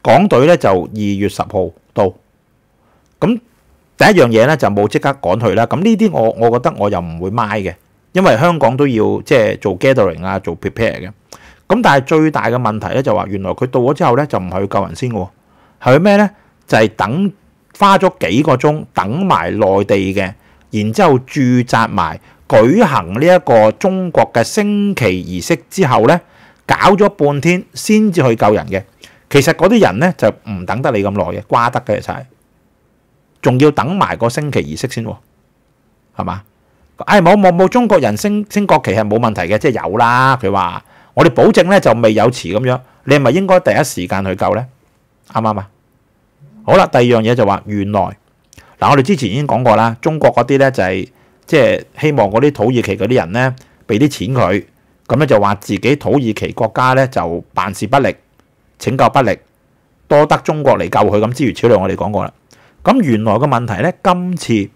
港隊呢，就二月十號到。咁第一樣嘢呢，就冇即刻趕去啦。咁呢啲我我覺得我又唔會賣嘅。因為香港都要即係做 gathering 啊，做 prepare 嘅。咁但係最大嘅問題咧就話，原來佢到咗之後咧就唔係去救人先嘅，係咩咧？就係等花咗幾個鐘，等埋內地嘅，然之後駐扎埋，舉行呢一個中國嘅升旗儀式之後咧，搞咗半天先至去救人嘅。其實嗰啲人咧就唔等得你咁耐嘅，瓜得嘅就係，仲要等埋個升旗儀式先喎，係嘛？哎冇冇冇！中國人升升國旗係冇問題嘅，即係有啦。佢話我哋保證咧就未有遲咁樣，你係咪應該第一時間去救咧？啱唔啱啊？好啦，第二樣嘢就話原來嗱，我哋之前已經講過啦，中國嗰啲咧就係即係希望嗰啲土耳其嗰啲人咧俾啲錢佢，咁咧就話自己土耳其國家咧就辦事不力、拯救不力，多得中國嚟救佢咁之如此類我哋講過啦。咁原來個問題咧，今次。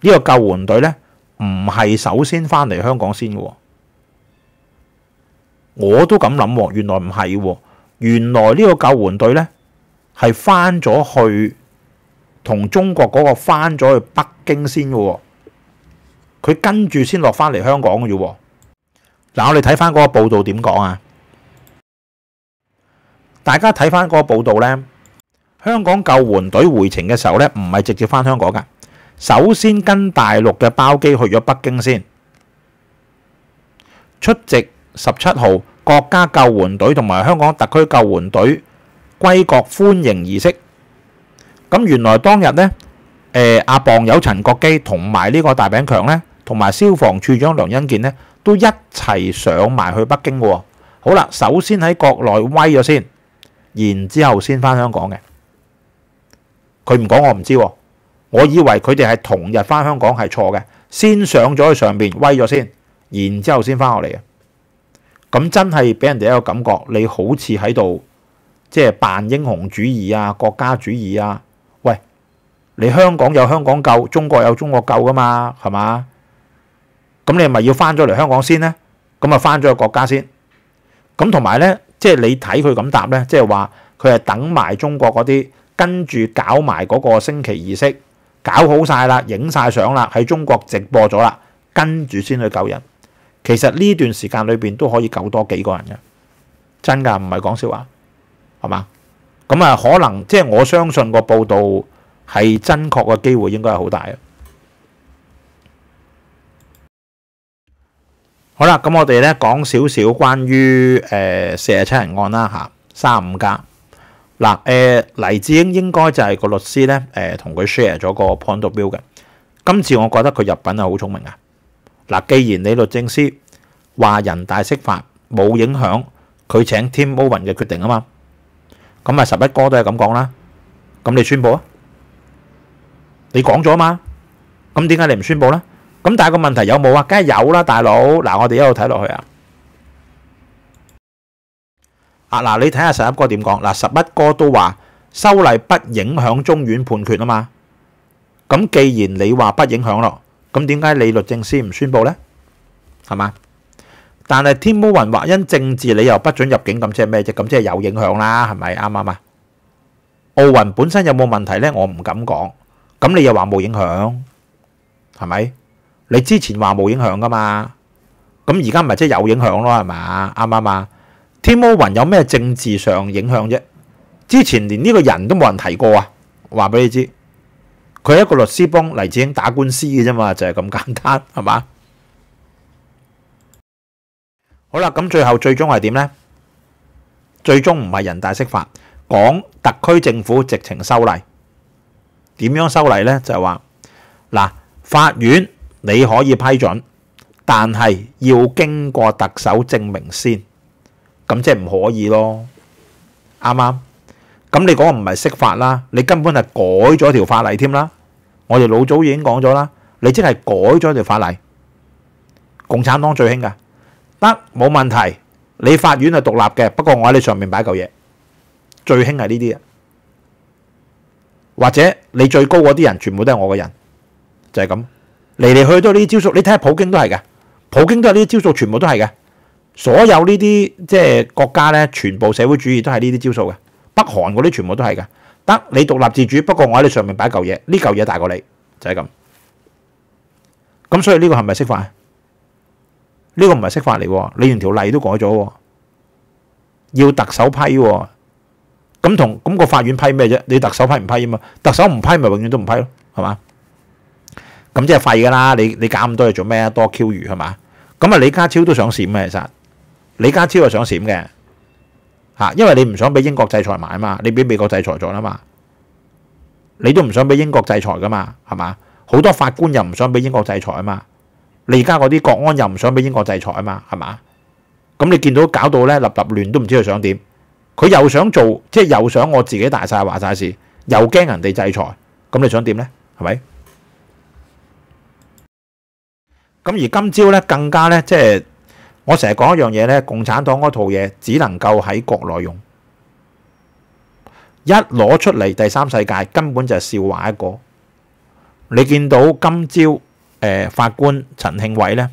呢個救援隊呢，唔係首先翻嚟香港先嘅。我都咁諗，原來唔係。原來呢個救援隊呢，係翻咗去同中國嗰個翻咗去北京先嘅。佢跟住先落返嚟香港嘅啫。嗱，我哋睇翻嗰個報道點講啊？大家睇翻嗰個報道呢，香港救援隊回程嘅時候呢，唔係直接返香港噶。首先跟大陸嘅包機去咗北京先，出席十七號國家救援隊同埋香港特區救援隊歸國歡迎儀式。咁原來當日呢，誒阿傍友陳國基同埋呢個大炳強呢，同埋消防處長梁恩健呢，都一齊上埋去北京嘅。好啦，首先喺國內威咗先，然之後先返香港嘅。佢唔講，我唔知。我以為佢哋係同日翻香港係錯嘅，先上咗去上面威咗先，然之後先翻落嚟嘅。咁真係俾人哋一個感覺，你好似喺度即係扮英雄主義啊、國家主義啊。喂，你香港有香港夠，中國有中國夠噶嘛？係嘛？咁你咪要翻咗嚟香港先呢？咁啊，翻咗個國家先。咁同埋呢，即係你睇佢咁答呢，即係話佢係等埋中國嗰啲跟住搞埋嗰個升旗儀式。搞好晒啦，影晒相啦，喺中國直播咗啦，跟住先去救人。其實呢段時間裏面都可以救多幾個人嘅，真噶唔係講笑話，係嘛？咁啊，可能即係我相信個報導係真確嘅機會應該係好大。好啦，咁我哋咧講少少關於誒四十七人案啦嚇，三五家。嗱，誒黎志英應該就係個律師咧，誒同佢 share 咗個 point of view 嘅。今次我覺得佢入品係好聰明啊！嗱，既然你律政司話人大釋法冇影響，佢請 Tim Owen 嘅決定啊嘛，咁啊十一哥都係咁講啦，咁你宣佈啊？你講咗啊嘛，咁點解你唔宣佈咧？咁但係個問題有冇啊？梗係有啦，大佬。嗱，我哋一路睇落去啊。啊嗱，你睇下十一哥點講嗱，十一哥都話修例不影響中院判決啊嘛。咁既然你話不影響咯，咁點解你律政司唔宣佈呢？係嘛？但係天貓雲話因政治理由不准入境，咁即係咩啫？咁即係有影響啦，係咪？啱啱啊？奧運本身有冇問題呢？我唔敢講。咁你又話冇影響，係咪？你之前話冇影響噶嘛？咁而家咪即係有影響咯，係嘛？啱啱啊？天魔云有咩政治上影響啫？之前連呢個人都冇人提過啊！話俾你知，佢一個律師幫黎智英打官司嘅啫嘛，就係咁簡單，係嘛？好啦，咁最後最終係點呢？最終唔係人大釋法，讲特區政府直情修例，點樣修例呢？就係話嗱，法院你可以批准，但係要經過特首證明先。咁即系唔可以咯，啱啱？咁你講个唔系释法啦，你根本系改咗条法例添啦。我哋老早已经讲咗啦，你即系改咗条法例。共产党最兴噶，得冇问题。你法院系独立嘅，不过我喺你上面摆嚿嘢。最兴系呢啲人，或者你最高嗰啲人全部都系我嘅人，就系咁嚟嚟去去都系呢啲招数。你睇下普京都系嘅，普京都系呢啲招数，全部都系嘅。所有呢啲即係國家咧，全部社會主義都係呢啲招數嘅。北韓嗰啲全部都係嘅。得你獨立自主，不過我喺你上面擺嚿嘢，呢嚿嘢大過你，就係咁。咁所以呢個係咪釋法呢個唔係釋法嚟喎，你連條例都改咗喎，要特首批喎。咁同咁個法院批咩啫？你特首批唔批啊嘛？特首唔批咪永遠都唔批咯，係嘛？咁即係廢㗎啦！你你搞咁多嘢做咩啊？多 Q 魚係嘛？咁啊李家超都想閃啊其實。李家超又想閃嘅，嚇！因為你唔想俾英國制裁埋啊嘛，你俾美國制裁咗啦嘛，你都唔想俾英國制裁噶嘛，係嘛？好多法官又唔想俾英國制裁啊嘛，你而家嗰啲國安又唔想俾英國制裁啊嘛，係嘛？咁你見到搞到咧立立亂都唔知佢想點，佢又想做，即係又想我自己大晒話晒事，又驚人哋制裁，咁你想點咧？係咪？咁而今朝咧更加咧即係。我成日講一樣嘢咧，共產黨嗰套嘢只能夠喺國內用，一攞出嚟第三世界根本就係笑話一個。你見到今朝誒法官陳慶偉咧，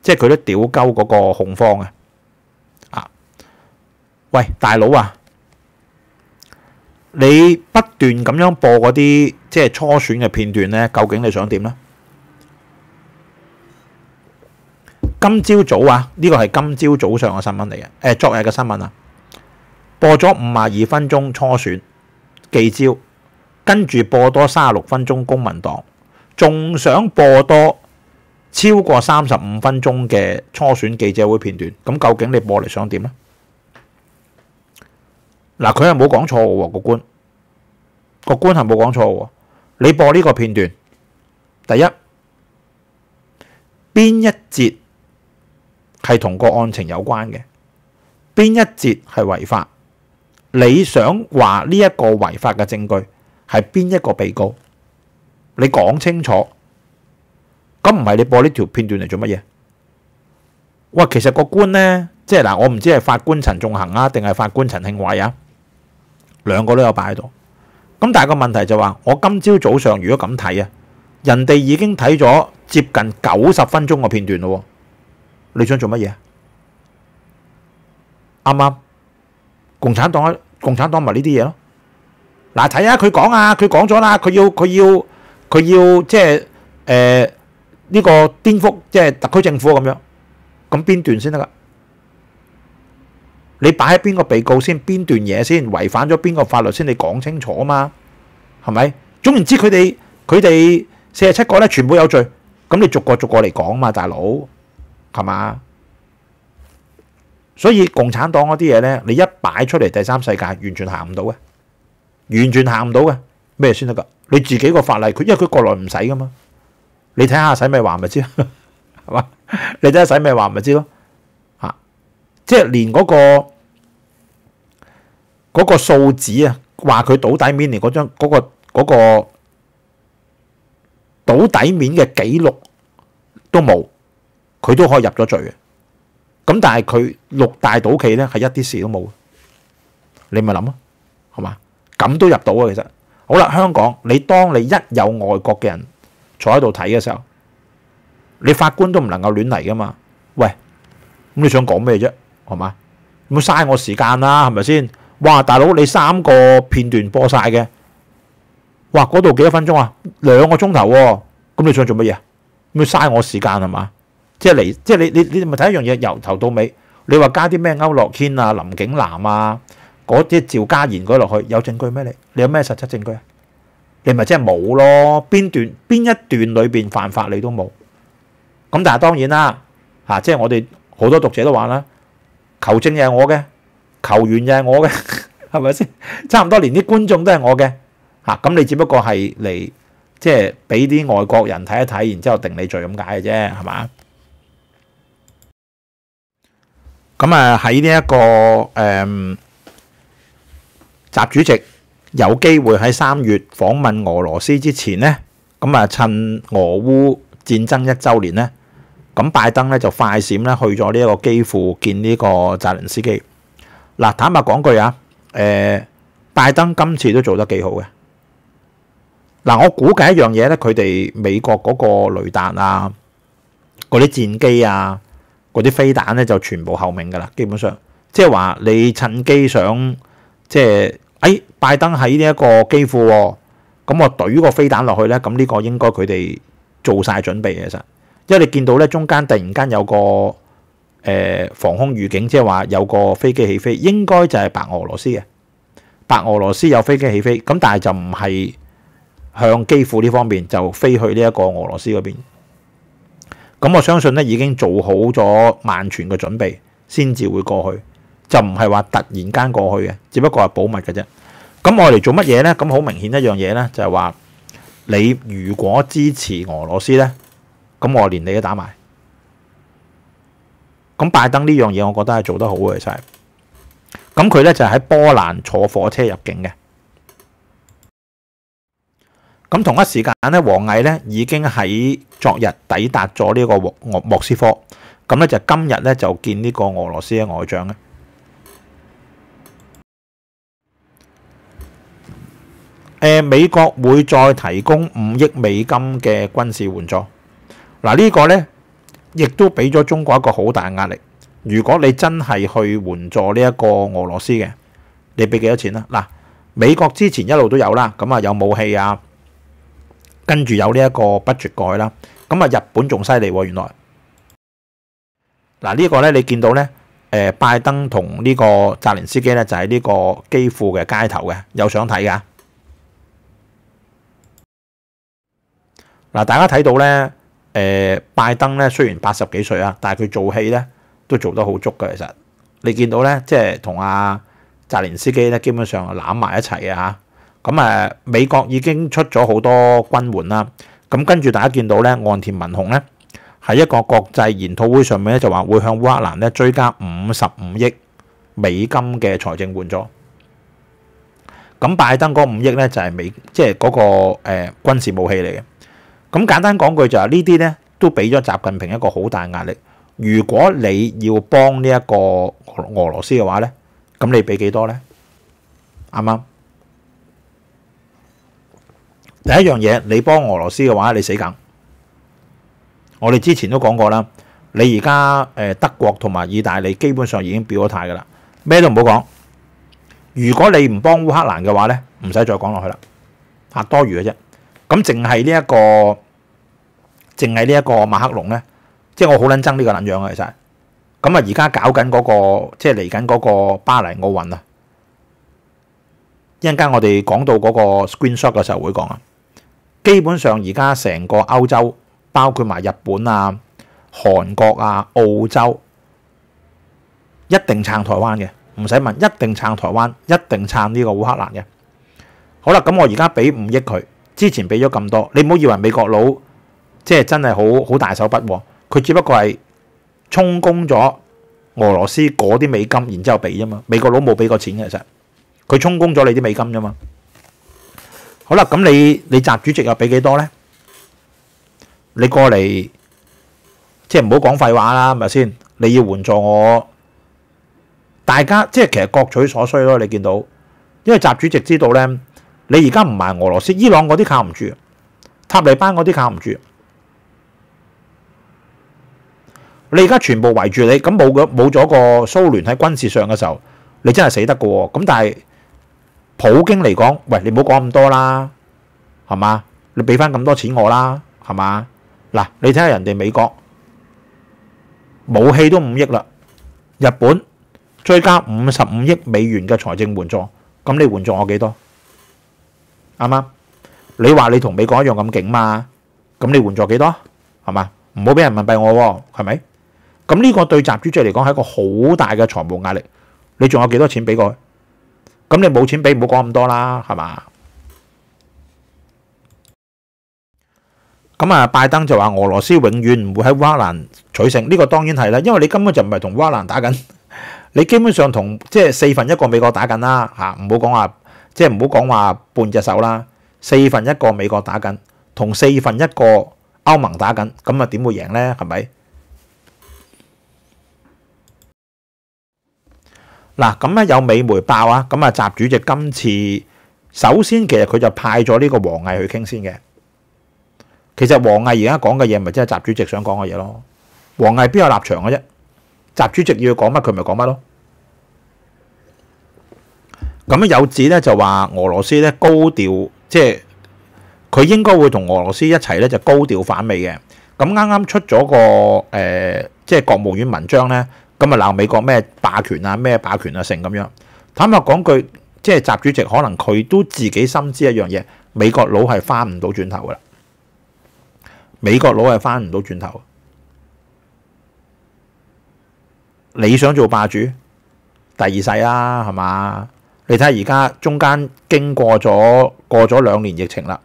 即係佢都屌鳩嗰個控方嘅。啊，喂，大佬啊，你不斷咁樣播嗰啲即係初選嘅片段咧，究竟你想點呢？今朝早啊，呢个系今朝早上嘅新闻嚟嘅，诶，昨日嘅新闻啊，播咗五廿二分钟初选记招，跟住播多三十六分钟公民党，仲想播多超过三十五分钟嘅初选记者会片段，咁究竟你播嚟想点呢？嗱，佢又冇讲错个官，个官系冇讲错，你播呢个片段，第一边一节。系同个案情有关嘅，边一节系违法？你想话呢一个违法嘅证据系边一个被告？你讲清楚，咁唔系你播呢条片段嚟做乜嘢？哇！其实个官呢，即系嗱，我唔知系法官陈仲恒啊，定系法官陈庆伟啊，两个都有摆喺度。咁但系个问题就话，我今朝早上如果咁睇啊，人哋已经睇咗接近九十分钟嘅片段咯。你想做乜嘢？啱啱？共产党啊，共产党咪呢啲嘢咯。嗱睇下佢讲啊，佢讲咗啦。佢要佢要佢要即系诶呢个颠覆即系特区政府咁样咁边段先得噶。你摆喺边个被告先？边段嘢先违反咗边个法律先？你讲清楚啊嘛，系咪？总言之，佢哋佢哋四十七个咧，全部有罪。咁你逐个逐个嚟讲啊嘛，大佬。系嘛？所以共产党嗰啲嘢咧，你一摆出嚟，第三世界完全行唔到嘅，完全行唔到嘅。咩先得噶？你自己个法例，佢因为佢国内唔使噶嘛。你睇下使咪话咪知，系 嘛？你睇下使咪话咪知咯。吓，即系连嗰个嗰个数字啊，话佢倒底面嚟嗰张嗰个嗰个倒底面嘅记录都冇。佢都可以入咗罪嘅，咁但系佢六大赌企咧系一啲事都冇，你咪谂啊，系嘛？咁都入到啊！其实好啦，香港你当你一有外国嘅人坐喺度睇嘅时候，你法官都唔能够乱嚟噶嘛？喂，咁你想讲咩啫？系嘛？咁嘥我时间啦，系咪先？哇，大佬你三个片段播晒嘅，哇嗰度几多分钟啊？两个钟头喎，咁你想做乜嘢？咁嘥我时间系嘛？即係嚟，即係你你你咪睇一樣嘢，由頭到尾。你話加啲咩歐樂軒啊、林景南啊嗰啲、趙家賢嗰落去，有證據咩？你你有咩實質證據？你咪即係冇咯。邊段邊一段裏邊犯法，你都冇。咁但係當然啦，嚇！即係我哋好多讀者都話啦，求證又係我嘅，球員又係我嘅，係咪先？差唔多連啲觀眾都係我嘅嚇。咁你只不過係嚟即係俾啲外國人睇一睇，然之後定你罪咁解嘅啫，係嘛？咁啊，喺呢一個誒习主席有機會喺三月訪問俄羅斯之前咧，咁啊趁俄烏戰爭一週年咧，咁拜登咧就快閃咧去咗呢一個機庫見呢個澤林斯基。嗱，坦白講句啊，誒拜登今次都做得幾好嘅。嗱，我估計一樣嘢咧，佢哋美國嗰個雷達啊，嗰啲戰機啊。嗰啲飛彈咧就全部後命噶啦，基本上即系話你趁機想即系，哎拜登喺呢一個機庫，咁我懟個飛彈落去咧，咁呢個應該佢哋做晒準備嘅實，因為你見到咧中間突然間有個誒防空預警，即係話有個飛機起飛，應該就係白俄羅斯嘅，白俄羅斯有飛機起飛，咁但系就唔係向機庫呢方面就飛去呢一個俄羅斯嗰邊。咁我相信咧已經做好咗萬全嘅準備，先至會過去，就唔係話突然間過去嘅，只不過係保密嘅啫。咁我嚟做乜嘢呢？咁好明顯一樣嘢呢，就係話你如果支持俄羅斯呢，咁我連你都打埋。咁拜登呢樣嘢，我覺得係做得好嘅其係。咁佢呢，就喺波蘭坐火車入境嘅。咁同一時間咧，王毅咧已經喺昨日抵達咗呢個莫斯科。咁咧就今日咧就見呢個俄羅斯嘅外長咧。誒，美國會再提供五億美金嘅軍事援助嗱，呢個咧亦都俾咗中國一個好大壓力。如果你真係去援助呢一個俄羅斯嘅，你俾幾多錢啊？嗱，美國之前一路都有啦，咁啊有武器啊。跟住有呢一個不絕改啦，咁啊日本仲犀利喎。原來嗱呢個咧，你見到咧，誒拜登同呢個澤連斯基咧，就喺呢個基庫嘅街頭嘅有相睇噶。嗱，大家睇到咧，誒拜登咧雖然八十幾歲啊，但係佢做戲咧都做得好足嘅。其實你見到咧，即係同阿澤連斯基咧，基本上攬埋一齊嘅咁誒，美國已經出咗好多軍援啦。咁跟住大家見到咧，岸田文雄咧喺一個國際研討會上面咧就話會向烏克蘭咧追加五十五億美金嘅財政援助。咁拜登嗰五億咧就係美即係嗰個誒軍事武器嚟嘅。咁簡單講句就係呢啲咧都俾咗習近平一個好大壓力。如果你要幫呢一個俄羅斯嘅話咧，咁你俾幾多咧？啱唔啱？第一樣嘢，你幫俄羅斯嘅話，你死梗。我哋之前都講過啦，你而家誒德國同埋意大利基本上已經表咗態噶啦，咩都唔好講。如果你唔幫烏克蘭嘅話咧，唔使再講落去啦，拍多餘嘅啫。咁淨係呢一個，淨係呢一個馬克龍咧，即係我好撚憎呢個撚樣啊！其實，咁啊而家搞緊嗰個，即係嚟緊嗰個巴黎奧運啊！一陣間我哋講到嗰個 screen shot 嘅時候會講啊。基本上而家成個歐洲，包括埋日本啊、韓國啊、澳洲，一定撐台灣嘅，唔使問，一定撐台灣，一定撐呢個烏克蘭嘅。好啦，咁我而家俾五億佢，之前俾咗咁多，你唔好以為美國佬即係真係好好大手筆，佢只不過係充公咗俄羅斯嗰啲美金，然之後俾啫嘛。美國佬冇俾過錢嘅實，佢充公咗你啲美金啫嘛。好啦，咁你你習主席又俾幾多呢？你過嚟即系唔好講廢話啦，咪先？你要援助我，大家即系其實各取所需咯。你見到，因為習主席知道呢，你而家唔係俄羅斯、伊朗嗰啲靠唔住，塔利班嗰啲靠唔住，你而家全部圍住你，咁冇冇咗個蘇聯喺軍事上嘅時候，你真係死得噶。喎。咁但係。普京嚟讲，喂，你唔好讲咁多啦，系嘛？你俾翻咁多钱我啦，系嘛？嗱，你睇下人哋美国武器都五亿啦，日本追加五十五亿美元嘅财政援助，咁你援助我几多？啱啱？你话你同美国一样咁劲嘛？咁你援助几多？系嘛？唔好俾人民币我，系咪？咁呢个对集主席嚟讲系一个好大嘅财务压力，你仲有几多钱俾佢？咁你冇錢俾，唔好講咁多啦，係嘛？咁啊，拜登就話俄羅斯永遠唔會喺烏蘭取勝，呢個當然係啦，因為你根本就唔係同烏蘭打緊，你基本上同即係四分一個美國打緊啦嚇，唔好講話即係唔好講話半隻手啦，四分一個美國打緊，同四分一個歐盟打緊，咁啊點會贏呢？係咪？嗱，咁咧有美媒爆啊，咁啊習主席今次首先其實佢就派咗呢個王毅去傾先嘅。其實王毅而家講嘅嘢，咪即係習主席想講嘅嘢咯。王毅邊有立場嘅啫？習主席要講乜，佢咪講乜咯。咁有指咧就話俄羅斯咧高調，即係佢應該會同俄羅斯一齊咧就高調反美嘅。咁啱啱出咗個誒，即係國務院文章咧。咁啊！鬧美國咩霸權啊？咩霸權啊？成咁樣坦白講句，即係習主席可能佢都自己深知一樣嘢，美國佬係翻唔到轉頭噶啦。美國佬係翻唔到轉頭，你想做霸主第二世啦，係嘛？你睇下而家中間經過咗過咗兩年疫情啦，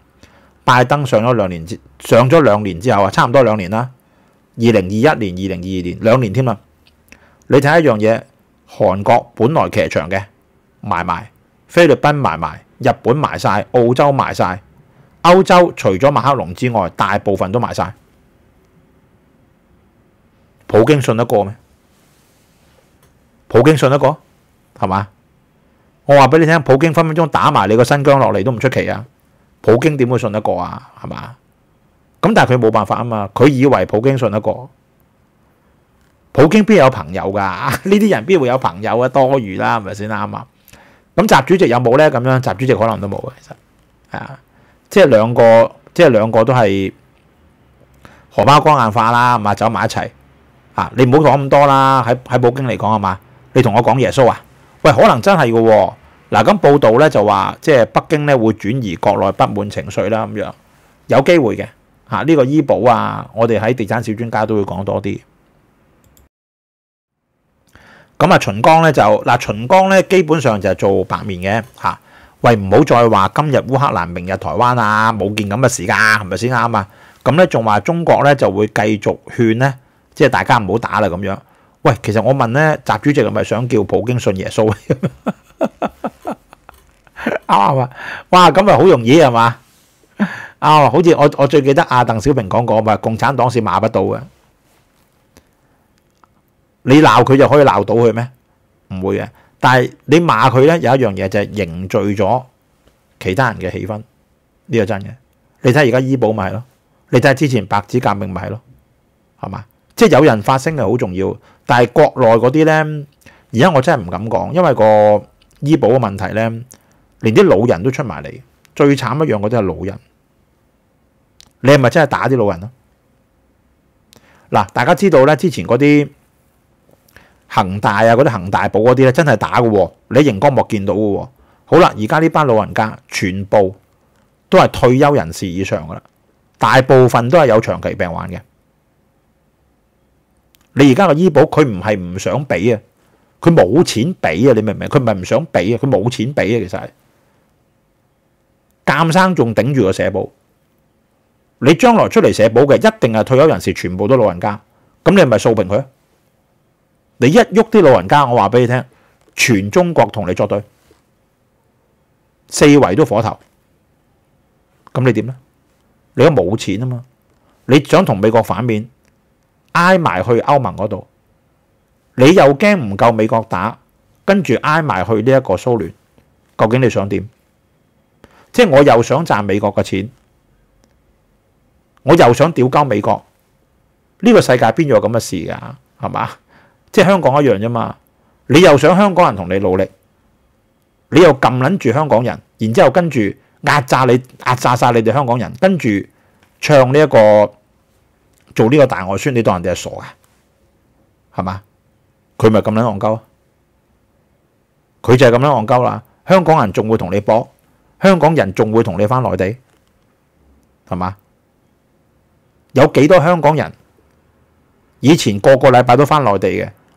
拜登上咗兩年之上咗兩年之後啊，差唔多兩年啦，二零二一年、二零二二年兩年添啊！你睇一樣嘢，韓國本來騎場嘅賣賣，菲律賓賣賣，日本賣晒，澳洲賣晒，歐洲除咗馬克龍之外，大部分都賣晒。普京信得過咩？普京信得過，係嘛？我話俾你聽，普京分分鐘打埋你個新疆落嚟都唔出奇啊！普京點會信得過啊？係嘛？咁但係佢冇辦法啊嘛，佢以為普京信得過。普京邊有朋友㗎？呢啲人邊會有朋友啊？多餘啦，係咪先啦？啊嘛，咁習主席有冇咧？咁樣習主席可能都冇嘅，其實啊，即係兩個，即係兩個都係荷包光硬化啦，係嘛？走埋一齊啊！你唔好講咁多啦。喺喺普京嚟講係嘛？你同我講耶穌啊？喂，可能真係嘅嗱。咁報道咧就話，即係北京咧會轉移國內不滿情緒啦。咁樣有機會嘅嚇呢個醫保啊，我哋喺地產小專家都會講多啲。咁啊，秦刚咧就嗱，秦刚咧基本上就做白面嘅嚇。喂，唔好再话今日乌克兰，明日台灣啊，冇見咁嘅時間，係咪先啱啊？咁咧仲話中國咧就會繼續勸咧，即係大家唔好打啦咁樣。喂，其實我問咧，習主席係咪想叫普京信耶穌？啱 啱啊？哇，咁咪好容易系嘛？啊，好似我我最記得阿鄧小平講過，咪共產黨是馬不到嘅。你鬧佢就可以鬧到佢咩？唔會嘅。但係你罵佢咧，有一樣嘢就係凝聚咗其他人嘅氣氛，呢個真嘅。你睇下而家醫保咪係咯，你睇下之前白紙革命咪系咯，係嘛？即系有人發聲係好重要，但係國內嗰啲咧，而家我真係唔敢講，因為個醫保嘅問題咧，連啲老人都出埋嚟，最慘一樣嗰啲係老人。你係咪真係打啲老人咯？嗱，大家知道咧，之前嗰啲。恒大啊，嗰啲恒大保嗰啲咧，真系打嘅喎，你喺熒光幕見到嘅喎。好啦，而家呢班老人家全部都係退休人士以上噶啦，大部分都係有長期病患嘅。你而家個醫保，佢唔係唔想俾啊，佢冇錢俾啊，你明唔明？佢唔係唔想俾啊，佢冇錢俾啊，其實係。監生仲頂住個社保，你將來出嚟社保嘅，一定係退休人士，全部都老人家，咁你咪扫平佢。你一喐啲老人家，我话俾你听，全中国同你作对，四围都火头，咁你点呢？你都冇钱啊嘛，你想同美国反面，挨埋去欧盟嗰度，你又惊唔够美国打，跟住挨埋去呢一个苏联，究竟你想点？即系我又想赚美国嘅钱，我又想屌交美国，呢个世界边有咁嘅事噶？系嘛？即系香港一样啫嘛，你又想香港人同你努力，你又揿捻住香港人，然之后跟住压榨你，压榨晒你哋香港人，跟住唱呢一个做呢个大外孙，你当人哋系傻噶，系嘛？佢咪咁捻戇鳩？佢就系咁樣戇鳩啦。香港人仲会同你搏，香港人仲会同你翻内地，系嘛？有几多香港人以前个个礼拜都翻内地嘅？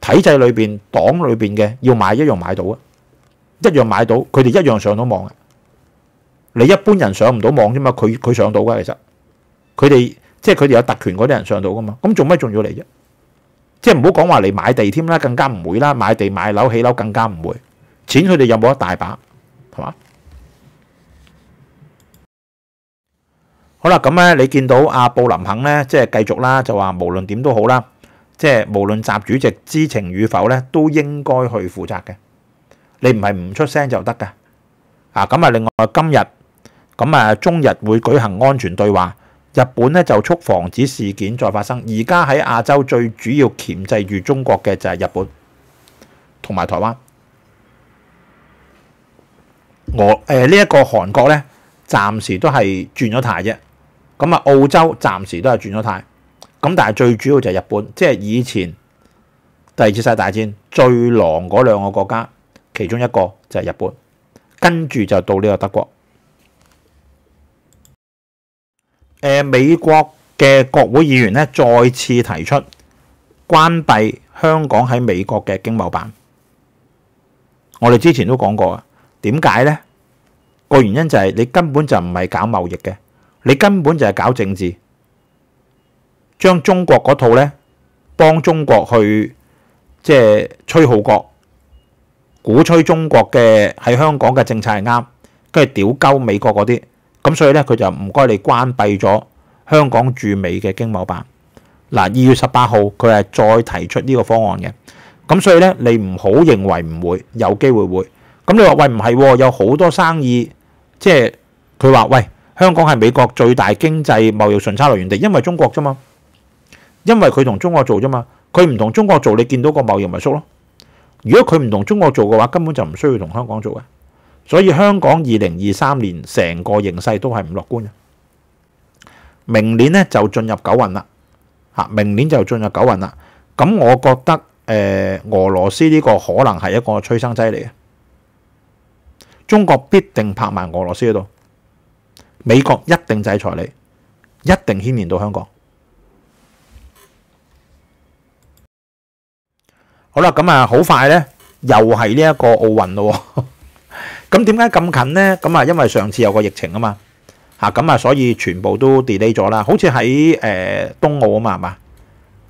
體制裏邊、黨裏邊嘅要買一樣買到啊，一樣買到，佢哋一樣上到網啊。你一般人上唔到網啫嘛，佢佢上到噶，其實，佢哋即係佢哋有特權嗰啲人上到噶嘛。咁做咩仲要嚟啫？即係唔好講話嚟買地添啦，更加唔會啦。買地買樓起樓更加唔會。錢佢哋有冇一大把係嘛？好啦，咁咧你見到阿布林肯咧，即係繼續啦，就話無論點都好啦。即係無論習主席知情與否咧，都應該去負責嘅。你唔係唔出聲就得嘅。啊，咁啊，另外今日咁啊，中日會舉行安全對話。日本咧就促防止事件再發生。而家喺亞洲最主要潛制住中國嘅就係日本同埋台灣。俄誒呢一個韓國咧，暫時都係轉咗態啫。咁啊，澳洲暫時都係轉咗態。咁但係最主要就係日本，即係以前第二次世界大戰最狼嗰兩個國家，其中一個就係日本，跟住就到呢個德國。美國嘅國會議員咧，再次提出關閉香港喺美國嘅經貿版。我哋之前都講過啊，點解呢？個原因就係你根本就唔係搞貿易嘅，你根本就係搞政治。將中國嗰套咧，幫中國去即係吹號角，鼓吹中國嘅喺香港嘅政策係啱，跟住屌鳩美國嗰啲咁，所以咧佢就唔該你關閉咗香港駐美嘅經貿辦嗱。二月十八號佢係再提出呢個方案嘅咁，所以咧你唔好認為唔會有機會會咁。你話喂唔係有好多生意即係佢話喂香港係美國最大經濟貿易順差來源地，因為中國啫嘛。因为佢同中国做啫嘛，佢唔同中国做，你见到个贸易咪缩咯。如果佢唔同中国做嘅话，根本就唔需要同香港做嘅。所以香港二零二三年成个形势都系唔乐观嘅。明年咧就进入九运啦，吓，明年就进入九运啦。咁我觉得诶，俄罗斯呢个可能系一个催生剂嚟嘅。中国必定拍埋俄罗斯嗰度，美国一定制裁你，一定牵连到香港。好啦，咁啊，好快咧，又系呢一个奥运咯。咁点解咁近咧？咁啊，因为上次有个疫情啊嘛，吓咁啊，所以全部都 delay 咗啦。好似喺诶东澳啊嘛，系嘛，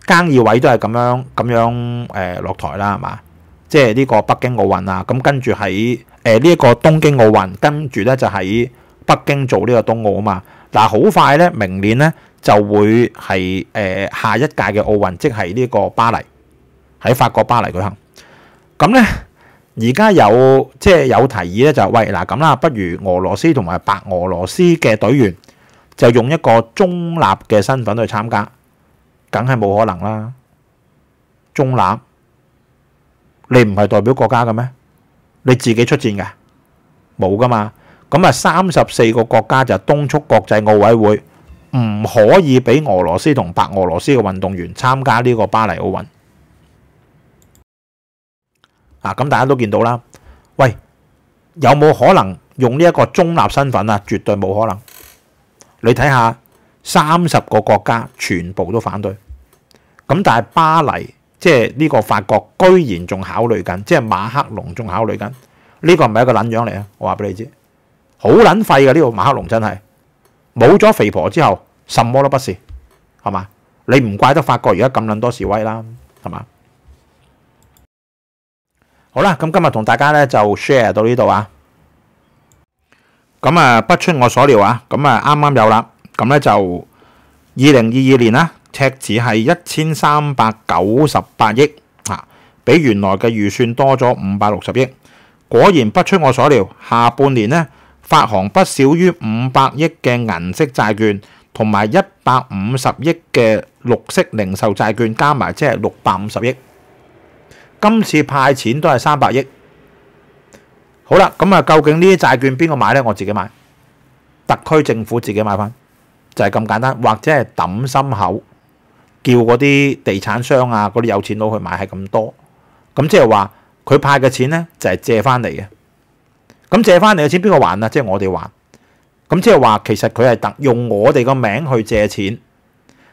更二位都系咁样咁样诶落台啦，系嘛。即系呢个北京奥运啊，咁跟住喺诶呢一个东京奥运，跟住咧就喺北京做呢个东澳啊嘛。嗱，好快咧，明年咧就会系诶下一届嘅奥运，即系呢个巴黎。喺法國巴黎舉行咁呢，而家有即係有提議咧，就係喂嗱咁啦，不如俄羅斯同埋白俄羅斯嘅隊員就用一個中立嘅身份去參加，梗係冇可能啦。中立你唔係代表國家嘅咩？你自己出戰嘅冇噶嘛？咁啊，三十四個國家就敦促國際奧委會唔可以俾俄羅斯同白俄羅斯嘅運動員參加呢個巴黎奧運。啊！咁大家都見到啦。喂，有冇可能用呢一個中立身份啊？絕對冇可能。你睇下，三十個國家全部都反對。咁但係巴黎，即係呢個法國，居然仲考慮緊，即係馬克龍仲考慮緊。呢個唔係一個撚樣嚟啊！我話俾你知，好撚廢嘅呢個馬克龍真係冇咗肥婆之後，什麼都不是，係嘛？你唔怪得法國而家咁撚多示威啦，係嘛？好啦，咁今日同大家咧就 share 到呢度啊。咁啊，不出我所料啊，咁啊啱啱有啦。咁咧就二零二二年啦，赤字系一千三百九十八亿啊，比原来嘅预算多咗五百六十亿。果然不出我所料，下半年咧发行不少于五百亿嘅银色债券，同埋一百五十亿嘅绿色零售债券，加埋即系六百五十亿。今次派錢都係三百億，好啦，咁啊，究竟呢啲債券邊個買呢？我自己買，特區政府自己買翻，就係咁簡單，或者係揼心口叫嗰啲地產商啊，嗰啲有錢佬去買，係咁多，咁即係話佢派嘅錢呢，就係借翻嚟嘅，咁借翻嚟嘅錢邊個還啊？即係我哋還，咁即係話其實佢係特用我哋個名去借錢，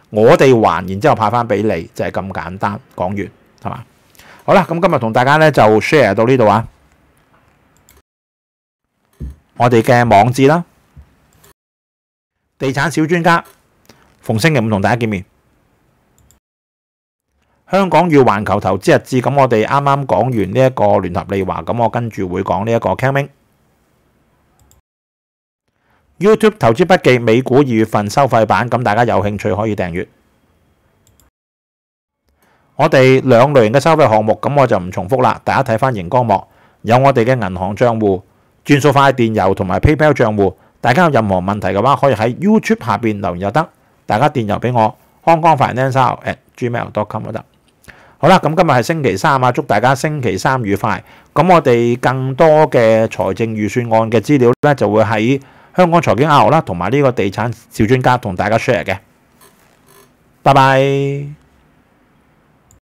我哋還，然之後派翻俾你，就係咁簡單。講完係嘛？好啦，咁今日同大家咧就 share 到呢度啊！我哋嘅网志啦，地产小专家，逢星期五同大家见面。香港与环球投资日志，咁我哋啱啱讲完呢一个联合利华，咁我跟住会讲呢一个 Caming。YouTube 投资笔记美股二月份收费版，咁大家有兴趣可以订阅。我哋兩類型嘅收費項目，咁我就唔重複啦。大家睇翻熒光幕，有我哋嘅銀行帳户轉數快電郵同埋 PayPal 帳户。大家有任何問題嘅話，可以喺 YouTube 下面留言又得。大家電郵俾我康 g f i sales at gmail dot com 都得。好啦，咁今日係星期三啊，祝大家星期三愉快。咁我哋更多嘅財政預算案嘅資料咧，就會喺香港財經阿學啦，同埋呢個地產小專家同大家 share 嘅。拜拜。